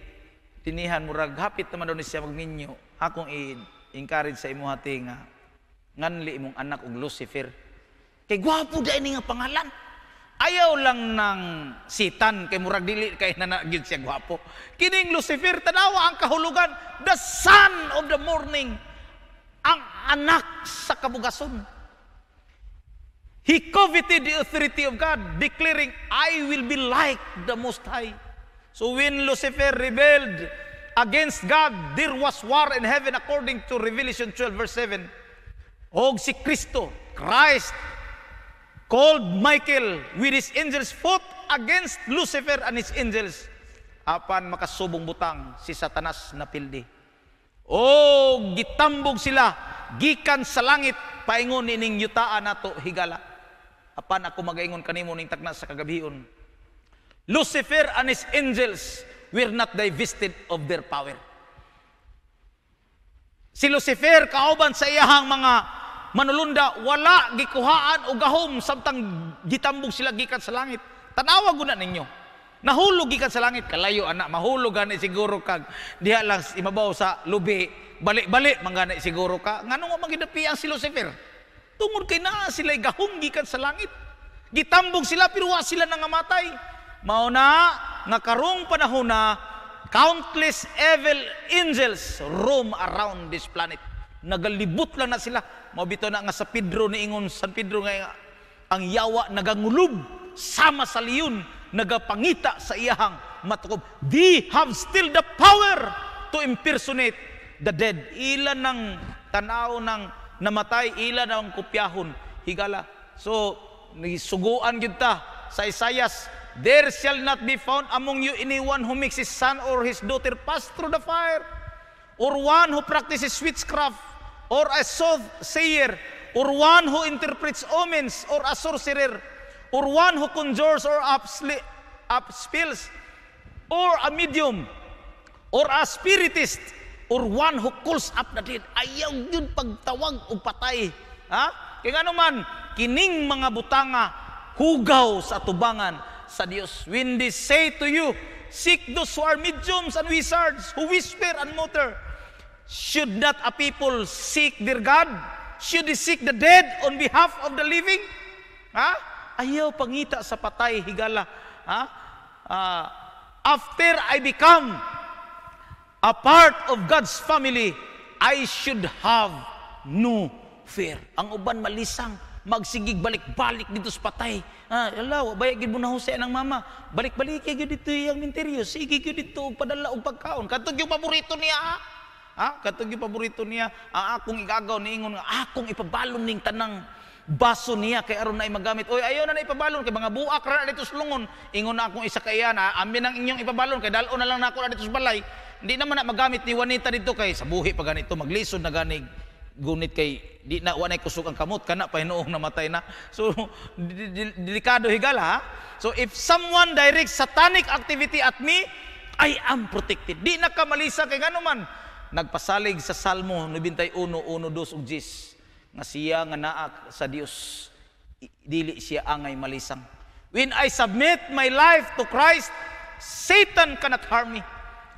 tinihan mo rag, hapit naman daw siya magninyo. Akong i-encourage sa imo hati nga, nganli imong anak og Lucifer. Kay gwapo da ini nga pangalan. Ayaw lang ng sitan kay murag dili kay nanagid siya gwapo. Kining Lucifer tanawa ang kahulugan, the son of the morning. Ang anak sa kabugason. He coveted the authority of God, declaring, I will be like the Most High. So when Lucifer rebelled against God, there was war in heaven according to Revelation 12 verse 7. Og si Kristo, Christ, called Michael with his angels fought against Lucifer and his angels. Apan makasubong butang si Satanas na pildi. O gitambog sila gikan sa langit paingon ining yutaan nato higala apan ako magaingon kanimo ning tagna sa kagabion. Lucifer and his angels were not divested of their power. Si Lucifer kauban sa iyahang mga manulunda wala gikuhaan og gahom samtang gitambog sila gikan sa langit. Tanawa guna ninyo. Nahulog gikan sa langit kalayo anak mahulog gani siguro kag diha lang imabaw sa lubi balik-balik mangana siguro ka nganong nga magidapi ang si Lucifer Tungod kay naa sila gahong gikan sa langit. Gitambog sila pero wa sila nangamatay. Mao na nga karong panahon na countless evil angels roam around this planet. Nagalibot lang na sila. Mao Mabito na nga sa Pedro ni Ingon San Pedro nga ang yawa nagangulob sama sa liyon nagapangita sa iyahang matukob. They have still the power to impersonate the dead. Ilan ng tanaw ng namatay ila na ang kopyahon higala so nisuguan gyud ta sa Isaias there shall not be found among you anyone who makes his son or his daughter pass through the fire or one who practices witchcraft or a soothsayer or one who interprets omens or a sorcerer or one who conjures or upspills up or a medium or a spiritist or one who calls up the dead. Ayaw yun pagtawag o patay. Ha? Kaya nga naman, kining mga butanga, hugaw sa tubangan sa Dios. When they say to you, seek those who are mediums and wizards, who whisper and mutter. Should not a people seek their God? Should they seek the dead on behalf of the living? Ha? Ayaw pangita sa patay, higala. Ha? Uh, after I become a part of God's family, I should have no fear. Ang uban malisang, magsigig balik-balik dito sa patay. Ah, alaw, bayagin mo na husay ng mama. Balik-balik kayo dito yung minteryo. Sige kayo dito, padala og pagkaon. Katog yung paborito niya. Ha? Ah, katog yung paborito niya. Ang ah, akong igagaw, niingon nga, akong ipabalon ning tanang baso niya kay aron na magamit oy ayo na na ipabalon kay mga buak ra dito sulungon ingon na akong isa kaya na amin ang inyong ipabalon kay dalo na lang nako na dito sa balay di naman na magamit ni wanita dito kay sa buhi pa ganito maglisod na ganig gunit kay di na wanay kusog ang kamot kana hinuong namatay na so delikado higala ha? so if someone directs satanic activity at me I am protected di na kamalisa kay ganuman nagpasalig sa Salmo 91, 1, 2, 10 nga siya nga naa sa Dios dili siya angay malisang when i submit my life to Christ Satan cannot harm me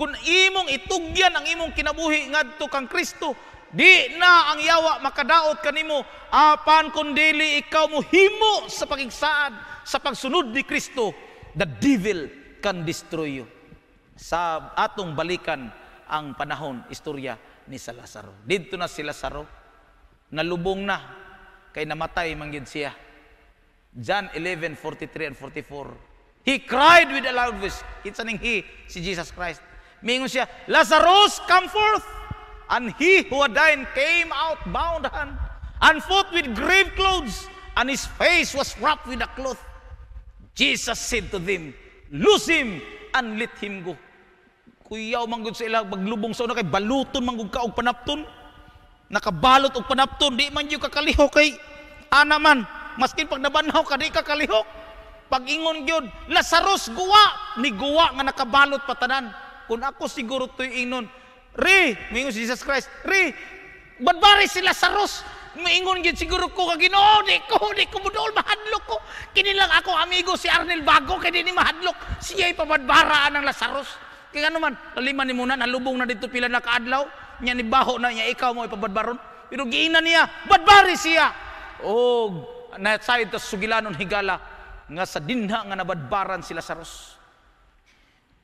kun imong itugyan ang imong kinabuhi ngadto kang Kristo di na ang yawa makadaot kanimo apan kun dili ikaw mohimo sa pagigsaad sa pagsunod ni Kristo the devil can destroy you sa atong balikan ang panahon istorya ni Salazaro didto na si Lazaro nalubong na kay namatay mangyud siya. John 11:43 and 44. He cried with a loud voice. Kinsa ning he si Jesus Christ. Mingon siya, Lazarus, come forth. And he who had died came out bound hand and foot with grave clothes, and his face was wrapped with a cloth. Jesus said to them, Loose him and let him go. Kuyaw manggod sa ilang, maglubong sa una kay baluton manggod ka og panapton nakabalot og panapton di man gyud kakaliho kay ana maskin pag nabanaw ka di ka kalihok pagingon gyud Lazarus guwa ni guwa nga nakabalot patanan kun ako siguro tuy ingnon re mingon si Jesus Christ re badbari si Lazarus Maingon gyud siguro ko ka Ginoo di ko di ko budol mahadlok ko Kinilang ako amigo si Arnel Bago kay ni mahadlok siya'y pabadbaraan ng Lazarus kay ano man laliman ni muna nalubong na dito pila na kaadlaw nya baho na niya ikaw mo ipabadbaron pero giina niya badbari siya og na sayad ta sugilanon higala nga sa dinha nga nabadbaran si Lazarus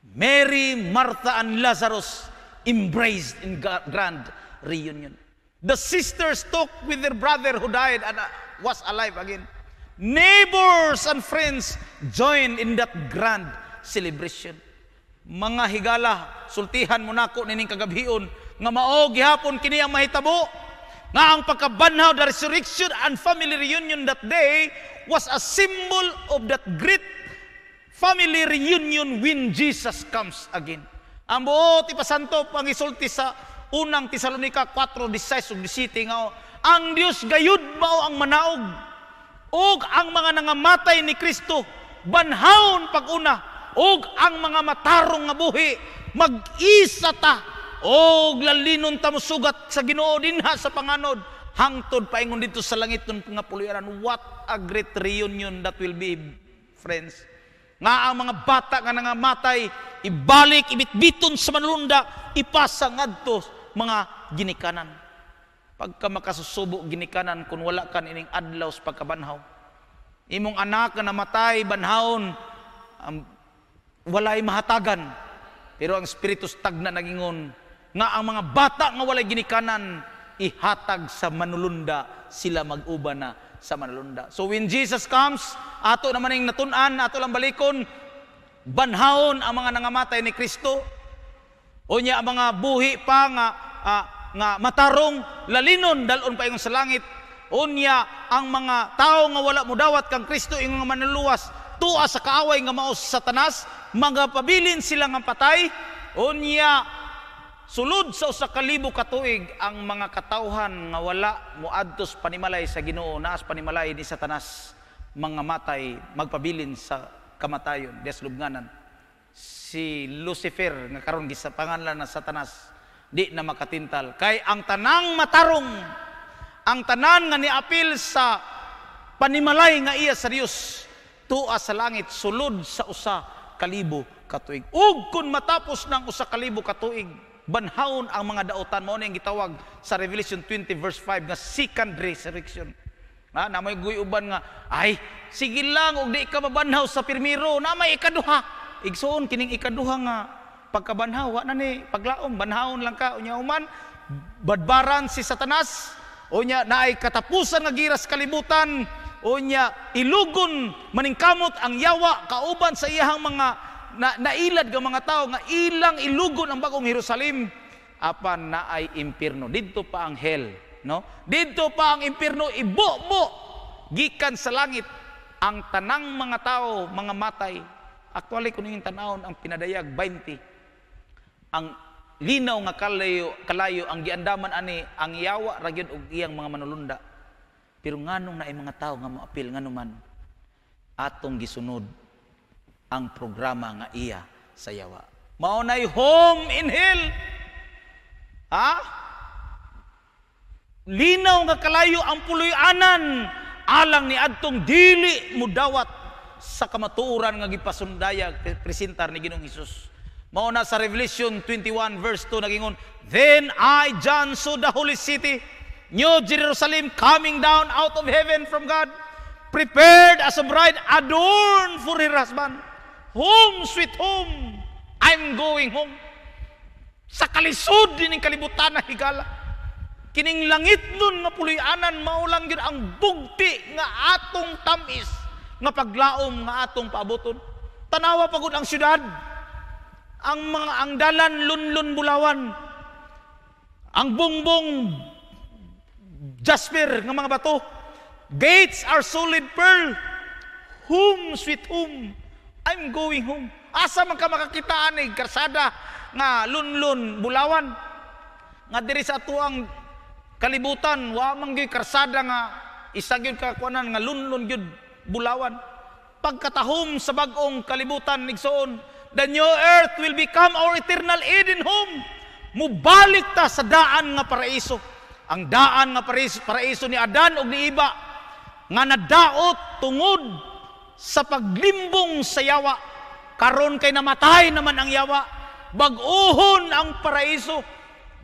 Mary, Martha, and Lazarus embraced in grand reunion. The sisters talked with their brother who died and uh, was alive again. Neighbors and friends join in that grand celebration. Mga higala, sultihan mo nako nining kagabhion nga mao gihapon kini ang mahitabo nga ang pagkabanhaw the resurrection and family reunion that day was a symbol of that great family reunion when Jesus comes again. Ang buo ti pasanto pangisulti sa unang Tesalonika 4:16 ug 17 nga ang Dios gayud mao ang manaog ug ang mga nangamatay ni Kristo banhawon pag-una ug ang mga matarong nga buhi mag-isa ta o glalinon mo sugat sa Ginoo dinha sa panganod hangtod paingon dito sa langit nun nga puluyanan. What a great reunion that will be, friends. Nga ang mga bata nga nangamatay, ibalik, ibitbiton sa manlunda, ipasa ngadto mga ginikanan. Pagka makasusubo ginikanan kung wala kan ining adlaw sa pagkabanhaw. Imong anak nga namatay banhawon, um, walay mahatagan. Pero ang spiritus tagna nagingon, nga ang mga bata nga walay ginikanan ihatag sa manulunda sila mag-uba na sa manulunda. So when Jesus comes, ato naman ang natun-an, ato lang balikon, banhaon ang mga nangamatay ni Kristo. O niya ang mga buhi pa nga uh, nga matarong lalinon dalon pa yung sa langit. O niya ang mga tao nga wala mudawat kang Kristo ingon nga manuluwas tuwa sa kaaway nga maos sa Satanas, mga sila nga patay. O niya Sulod sa usa ka libo ka tuig ang mga katawhan nga wala muadtos panimalay sa Ginoo naas panimalay ni Satanas mga matay magpabilin sa kamatayon des lubnganan si Lucifer nga karon gisapanganlan na Satanas di na makatintal kay ang tanang matarong ang tanan nga ni apil sa panimalay nga iya sa Dios tua sa langit sulod sa usa kalibo katuig ug kun matapos nang usa kalibo katuig banhaon ang mga daotan mo ning gitawag sa Revelation 20 verse 5 nga second resurrection. Na namoy guyuban nga ay sige lang og di ka mabanhaw sa pirmiro na may ikaduha. Igsoon kining ikaduha nga pagkabanhaw wa na ni paglaom banhawon lang ka unya uman badbaran si Satanas unya naay katapusan nga giras kalibutan unya ilugon maningkamot ang yawa kauban sa iyang mga na, nailad nga mga tao nga ilang ilugon ang bagong Jerusalem apan na ay impirno didto pa ang hell no didto pa ang impirno ibo-bo gikan sa langit ang tanang mga tao mga matay actually kuno yung tanawon ang pinadayag 20 ang linaw nga kalayo kalayo ang giandaman ani ang yawa ra gyud og iyang mga manulunda pero nganong na ay mga tao nga moapil nganuman atong gisunod ang programa nga iya sa yawa. Maunay home in hell. Ha? Linaw nga kalayo ang puloy-anan alang ni adtong dili mudawat sa kamatuoran nga gipasundaya presentar ni Ginoong Hesus. Mao sa Revelation 21 verse 2 nagingon, Then I John saw the holy city, New Jerusalem coming down out of heaven from God, prepared as a bride adorned for her husband. Home sweet home. I'm going home. Sa kalisod din ang kalibutan na higala. Kining langit nun nga pulianan maulang gyud ang bugti nga atong tamis nga paglaom nga atong paaboton. Tanawa pagod ang syudad. Ang mga ang dalan lunlun bulawan. Ang bungbong jasper nga mga bato. Gates are solid pearl. Whom sweet home, I'm going home. Asa man ka makakitaan ni karsada nga lunlun bulawan nga diri sa tuang kalibutan wa manggi gyud karsada nga isa gyud ka kuanan nga lunlun gyud bulawan. Pagkatahom sa bag kalibutan igsoon, the new earth will become our eternal Eden home. Mubalik ta sa daan nga paraiso. Ang daan nga paraiso, paraiso ni Adan ug ni Iba nga nadaot tungod sa paglimbong sa yawa. Karon kay namatay naman ang yawa. Baguhon ang paraiso.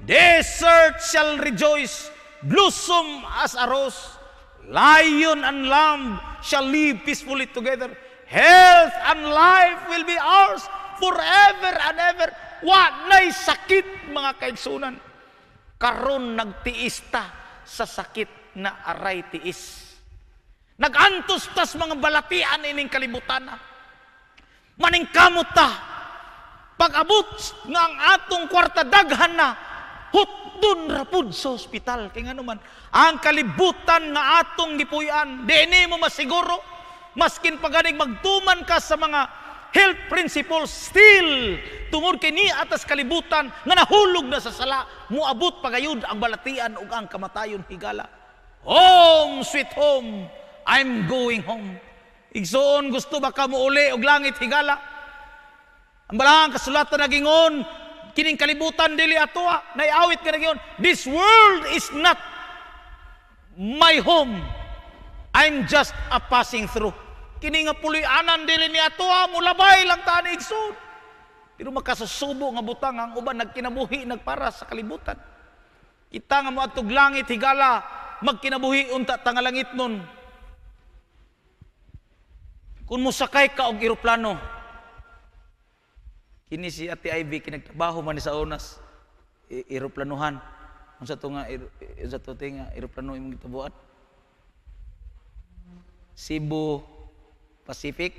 Desert shall rejoice, blossom as a rose. Lion and lamb shall live peacefully together. Health and life will be ours forever and ever. Wa nay sakit mga kaigsunan. Karon nagtiista sa sakit na aray tiis Nagantos tas mga balatian ining kalibutan. Maningkamot ta. Pag-abot nga ang atong kwarta daghan na, hutdun rapud sa ospital. Kaya nga naman, ang kalibutan na atong gipuyan, di mo masiguro, maskin paganing magtuman ka sa mga health principles, still, tungod kay ni atas kalibutan nga nahulog na sa sala, muabot pagayud ang balatian ug ang kamatayon higala. Home sweet home I'm going home. Igsoon gusto ba ka uli og langit higala? Ang balahang kasulatan nagingon, kining kalibutan dili atoa, ah. naiawit ka nagingon, this world is not my home. I'm just a passing through. Kining nga anan dili ni atoa, ah. mulabay lang tani igsoon. Pero makasusubo nga butang ang uban nagkinabuhi nagpara sa kalibutan. Kita nga moadtog langit higala, magkinabuhi unta ta nga langit nun. Kung musakay ka og eroplano, kini si Ate Ivy kinagtrabaho man sa onas e, eroplanuhan. Unsa sa tunga, er, e, sa tunga, eroplano imong gitabuan? Cebu Pacific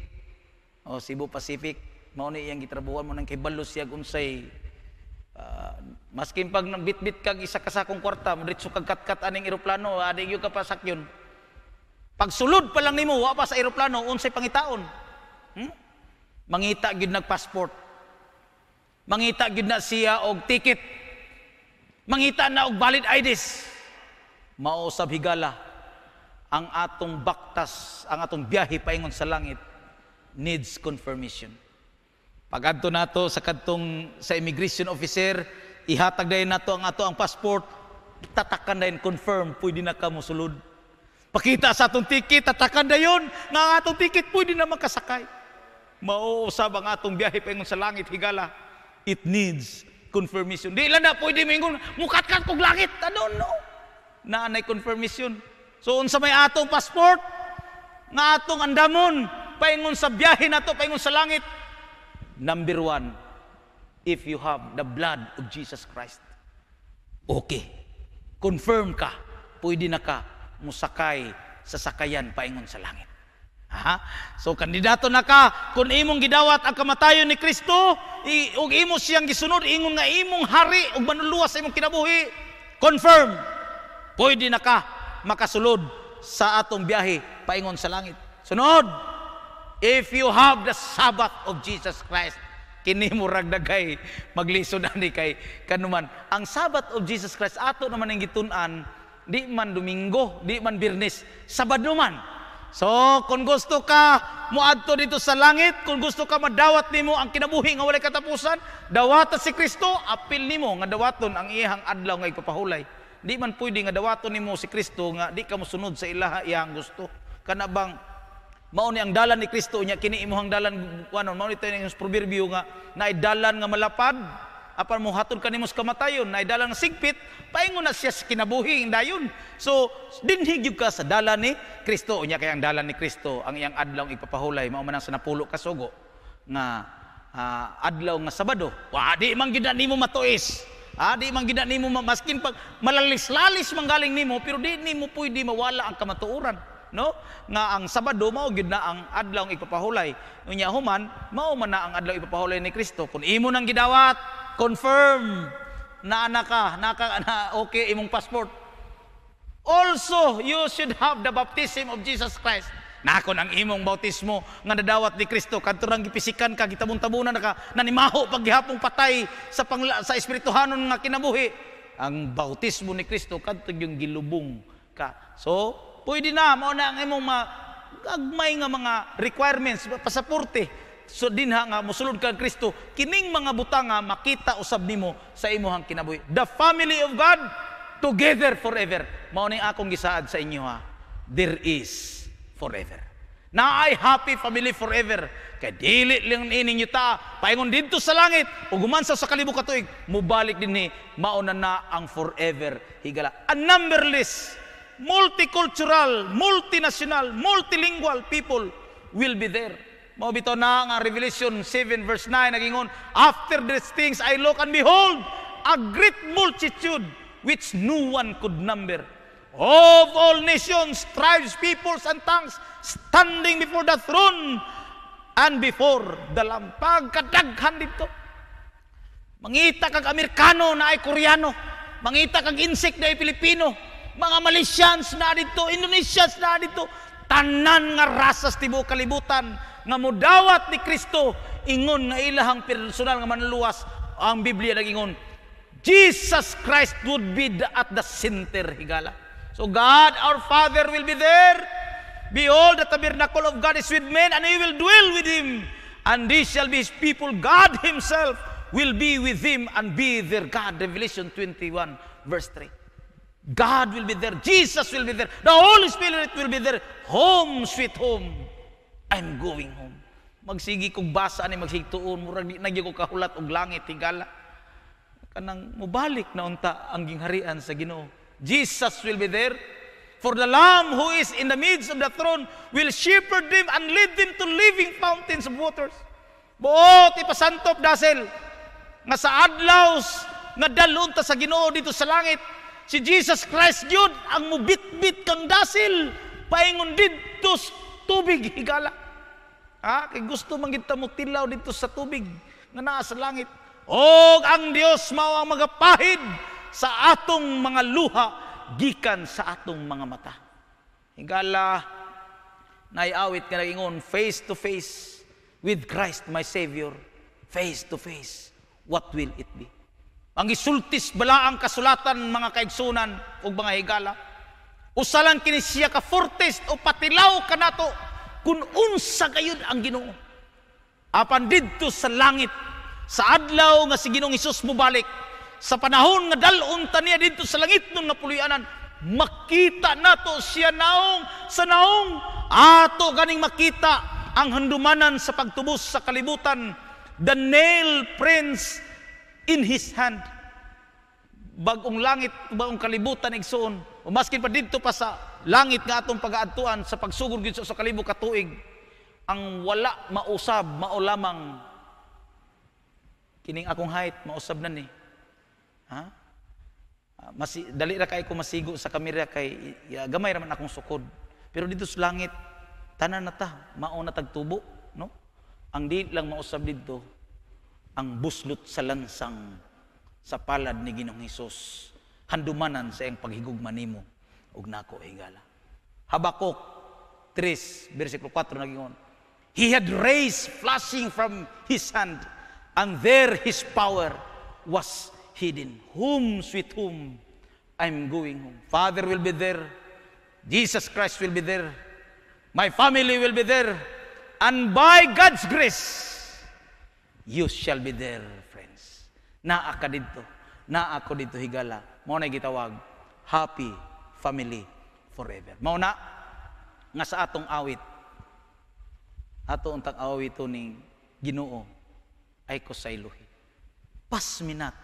o Cebu Pacific mao ni iyang gitrabuhan mo nang kay balos siya unsay uh, ah, maskin pag nang bitbit kag isa ka sakong kwarta, diretso kag katkat aning eroplano, adi gyud kapasak pasakyon. Pagsulod pa lang nimo wa pa sa eroplano unsay pangitaon? Hmm? Mangita gyud nag passport. Mangita gyud na siya og ticket. Mangita na og valid IDs. Mao sab higala ang atong baktas, ang atong biyahe paingon sa langit needs confirmation. Pagadto nato sa kadtong sa immigration officer, ihatag dayon nato ang ato ang passport, tatakan dayon confirm pwede na ka mosulod Pakita sa atong ticket, tatakan dayon nga ang atong ticket pwede na makasakay. Mauusab ang atong biyahe pengon sa langit higala. It needs confirmation. Di lang na pwede mingon, mukat-kat kog langit. I don't know. Naanay confirmation. So unsa may atong passport, nga atong andamon, paingon sa biyahe nato, paingon sa langit. Number one, if you have the blood of Jesus Christ, okay. Confirm ka, pwede na ka musakay sa sakayan paingon sa langit. Ha? So kandidato na ka kung imong gidawat ang kamatayon ni Kristo ug imo siyang gisunod ingon nga imong hari ug manuluwas sa imong kinabuhi. Confirm. Pwede na ka makasulod sa atong biyahe paingon sa langit. Sunod, if you have the Sabbath of Jesus Christ, kini mo ragdagay maglisod ani kay kanuman. Ang Sabbath of Jesus Christ ato naman ang gitun-an Di man Domingo, di man Birnis. Sabado man. So, kung gusto ka muadto dito sa langit, kung gusto ka madawat nimo ang kinabuhi nga walay katapusan, dawatan si Kristo, apil nimo nga dawaton ang iyang adlaw nga ipapahulay. Di man pwede nga dawaton nimo si Kristo nga di ka mosunod sa ilaha iyang gusto. Kana bang mao ni ang dalan ni Kristo nya kini imong dalan kuanon mao ni tayong proverbio nga naay dalan nga malapad apan muhatod kanimo sa kamatayon na idala ng sigpit paingon na siya sa kinabuhi dayon so dinhig ka sa dala ni Kristo unya kay ang dala ni Kristo ang iyang adlaw ipapahulay mao man sa napulo ka sugo nga uh, adlaw nga sabado wa di man gid nimo matuis Ah, di man gid nimo maskin pag malalis-lalis man galing nimo pero di nimo pwede mawala ang kamatuoran no nga ang Sabado mao gid na ang adlaw ipapahulay unya human mao man na ang adlaw ipapahulay ni Kristo kun imo nang gidawat confirm na anak ka, naka, na okay imong passport. Also, you should have the baptism of Jesus Christ. Nakon ang imong bautismo nga nadawat ni Kristo kadto rang gipisikan ka gitabon-tabonan ka nanimaho pag gihapong patay sa pangla, sa espirituhanon nga kinabuhi. Ang bautismo ni Kristo kadto yung gilubong ka. So, pwede na mo na ang imong ma, agmay nga mga requirements pasaporte so dinha nga musulod kang Kristo kining mga nga makita usab nimo sa imong kinabuhi the family of God together forever mao ni akong gisaad sa inyo ha there is forever na ay happy family forever kay dili lang ining yuta paingon didto sa langit o gumansa sa kalibo ka tuig mubalik din ni mao na na ang forever higala a numberless multicultural multinational multilingual people will be there Mao bitaw na nga Revelation 7 verse 9 nagingon, after these things I look and behold a great multitude which no one could number of all nations, tribes, peoples and tongues standing before the throne and before the Lamb. Pagkadaghan dito. Mangita kag Amerikano na ay Koreano, mangita kag insect na ay Pilipino, mga Malaysians na dito, Indonesians na dito, tanan nga rasas tibuok kalibutan nga mudawat ni Kristo ingon nga ilahang personal nga manluwas ang Biblia nagingon Jesus Christ would be the, at the center higala so God our Father will be there behold the tabernacle of God is with men and he will dwell with him and this shall be his people God himself will be with him and be their God Revelation 21 verse 3 God will be there. Jesus will be there. The Holy Spirit will be there. Home, sweet home. I'm going home. Magsigi kong basa ni magsigtuon, murag di ko kahulat og langit tigala. Kanang mubalik na unta ang gingharian sa Ginoo. Jesus will be there. For the Lamb who is in the midst of the throne will shepherd them and lead them to living fountains of waters. Buot ipasantop dasel nga sa adlaw nga dalon ta sa Ginoo dito sa langit. Si Jesus Christ jud ang mubitbit kang dasil paingon didto tubig higala. Ha? Kay gusto mangita mo tilaw dito sa tubig nga naa sa langit. O ang Dios mao ang magapahid sa atong mga luha gikan sa atong mga mata. Higala naiawit nga nagingon face to face with Christ my Savior face to face what will it be? Ang gisultis bala ang kasulatan mga kaigsunan ug mga higala Usalang kini siya ka fortes o patilaw kanato kun unsa gayud ang Ginoo. Apan didto sa langit sa adlaw nga si Ginoong Hesus mubalik sa panahon nga dalon ta niya didto sa langit nung napulianan makita nato siya naong sa naong ato ganing makita ang handumanan sa pagtubos sa kalibutan the nail prints in his hand bagong langit bagong kalibutan igsoon o maskin pa dito pa sa langit nga atong pagaadtuan sa pagsugod gid sa kalibo ka tuig ang wala mausab mao lamang kining akong height mausab na ni. Ha? Ah, Mas, dali ra kay ko masigo sa kamera kay ya, gamay ra man akong sukod. Pero dito sa langit tanan na ta mao na tagtubo, no? Ang di lang mausab dito ang buslot sa lansang sa palad ni Ginoong Hesus handumanan sa iyang paghigugma nimo ug nako higala. Habakuk 3 bersikulo 4 nagingon. He had rays flashing from his hand and there his power was hidden. Whom sweet whom I'm going home. Father will be there. Jesus Christ will be there. My family will be there. And by God's grace, you shall be there, friends. Naa ka dito na ako dito higala. Mao na gitawag happy family forever. Mao na nga sa atong awit. Ato untang awit ning Ginoo ay ko sa iluhi. Pasminat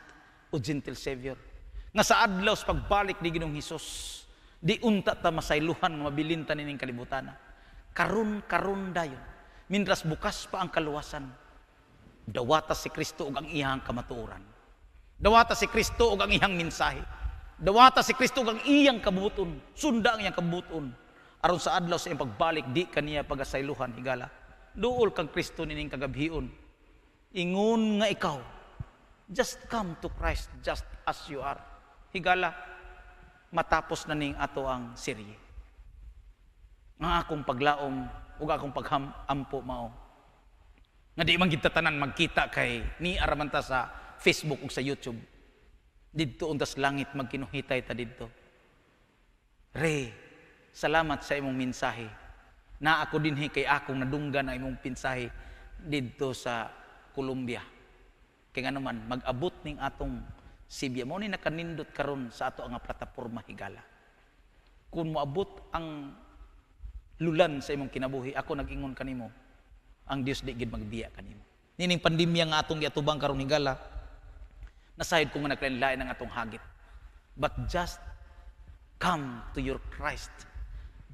o gentle savior nga sa adlaw sa pagbalik ni Ginoong Hesus di unta ta masailuhan nga mabilintan ning kalibutan. Karun karon dayon mindras bukas pa ang kaluwasan dawata si Kristo ug ang iyang kamatuoran Dawata si Kristo og ang iyang mensahe. Dawata si Kristo og ang iyang kabuton. Sunda ang iyang kabuton. Aron sa adlaw sa iyang pagbalik di kaniya pagasayluhan higala. Duol kang Kristo nining kagabhion. Ingon nga ikaw. Just come to Christ just as you are. Higala matapos na ning ato ang serye. Nga akong paglaom ug akong paghamampo mao. Nga di man gitatanan magkita kay ni aramanta sa Facebook ug sa YouTube. Didto undas langit magkinuhitay ta didto. Re, salamat sa imong mensahe. Na ako dinhi kay akong nadunggan ang imong pinsahe didto sa Colombia. Kay ano man mag-abot ning atong Sibya mo na kanindot karon sa ato ang plataporma higala. Kung moabot ang lulan sa imong kinabuhi, ako nag-ingon kanimo, ang Dios di gid magbiya kanimo. Nining pandemya nga atong giatubang karon higala, Nasahid ko nga naglain-lain ang atong hagit. But just come to your Christ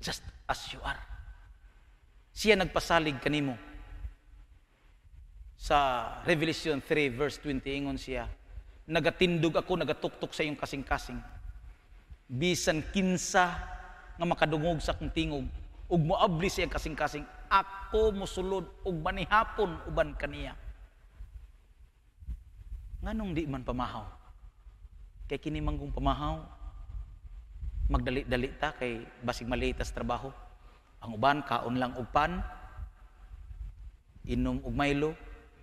just as you are. Siya nagpasalig kanimo sa Revelation 3 verse 20 ingon siya nagatindog ako nagatuktok sa iyong kasing-kasing bisan kinsa nga makadungog sa akong tingog ug moabli sa kasing-kasing ako mosulod og manihapon uban kaniya nganong di man pamahaw? Kay kini man pamahaw, magdali-dali ta kay basig malitas trabaho. Ang uban kaon lang og pan, inom og Milo,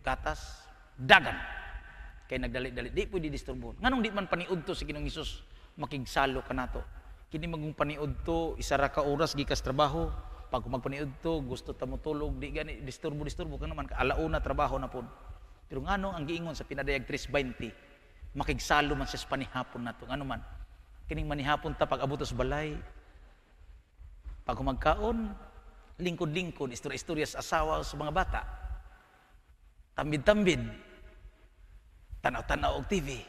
gatas, dagan. Kay nagdali-dali, di pwede disturbo. Nganong di man paniudto sa si Ginoong Hesus makigsalo kanato? Kini magung paniudto, isa ra ka oras gikas trabaho, pag magpaniudto, gusto ta motulog di gani disturbo disturbo ka naman, alauna trabaho na pud. Pero ngano ang giingon sa pinadayag 320, makigsalo man sa panihapon nato ngano man kining manihapon ta pag abot balay. Pag humagkaon, lingkod-lingkod, istorya-istorya sa asawa sa mga bata. Tambid-tambid. Tanaw-tanaw og TV.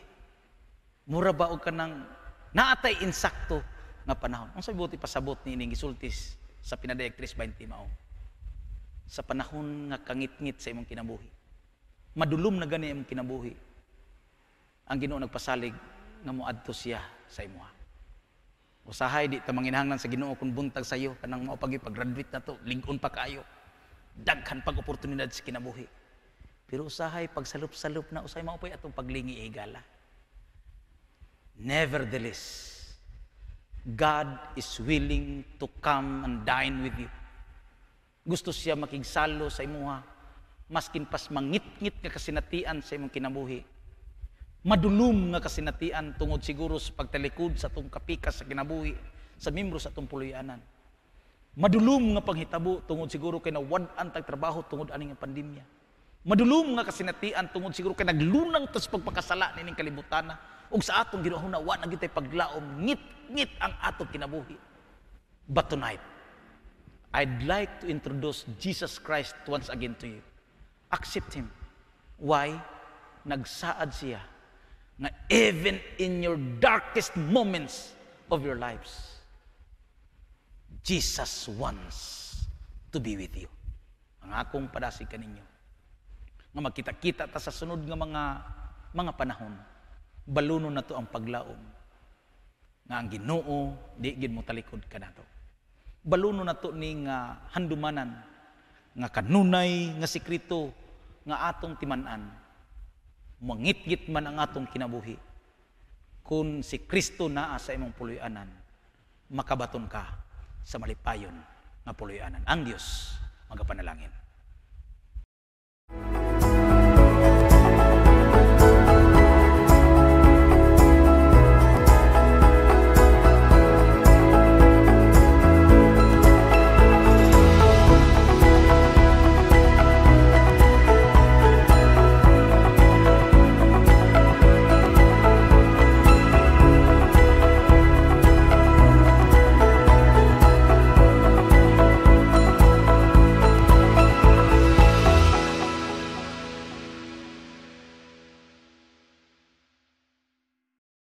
Mura ba og kanang naatay insakto nga panahon. Ang sabi buti pasabot ni ining gisultis sa pinadayag 320 mao. Sa panahon nga kangitngit sa imong kinabuhi. Madulum na gani ang kinabuhi. Ang Ginoo nagpasalig nga moadto siya sa imuha. Usahay di ta manginahanglan sa Ginoo kun buntag sa iyo kanang mao pagi pag-graduate na to, lingon pa kaayo. Daghan pag oportunidad sa kinabuhi. Pero usahay pag salup-salup na usay mao pay atong paglingi igala. Nevertheless, God is willing to come and dine with you. Gusto siya makigsalo sa imuha Maskin pas mangit-ngit nga kasinatian sa imong kinabuhi. Madulum nga kasinatian tungod siguro sa pagtalikod sa atong kapikas sa kinabuhi sa membro sa atong puluyanan. Madulum nga panghitabo tungod siguro kay nawad-an tag trabaho tungod aning pandemya. Madulum nga kasinatian tungod siguro kay naglunang tas pagpakasala nining na ug sa atong Ginoo na wa na gitay paglaom ngit-ngit ang atong kinabuhi. But tonight, I'd like to introduce Jesus Christ once again to you accept Him. Why? Nagsaad siya na even in your darkest moments of your lives, Jesus wants to be with you. Ang akong padasig kaninyo. Nga magkita-kita ta sa sunod nga mga mga panahon, baluno na to ang paglaom. Nga ang Ginoo di gid mo talikod kanato. Baluno na to ning uh, handumanan nga kanunay nga sikreto nga atong timanan mangitgit man ang atong kinabuhi kun si Kristo naa sa imong puluyanan makabaton ka sa malipayon nga puluyanan ang Dios magapanalangin Thank you.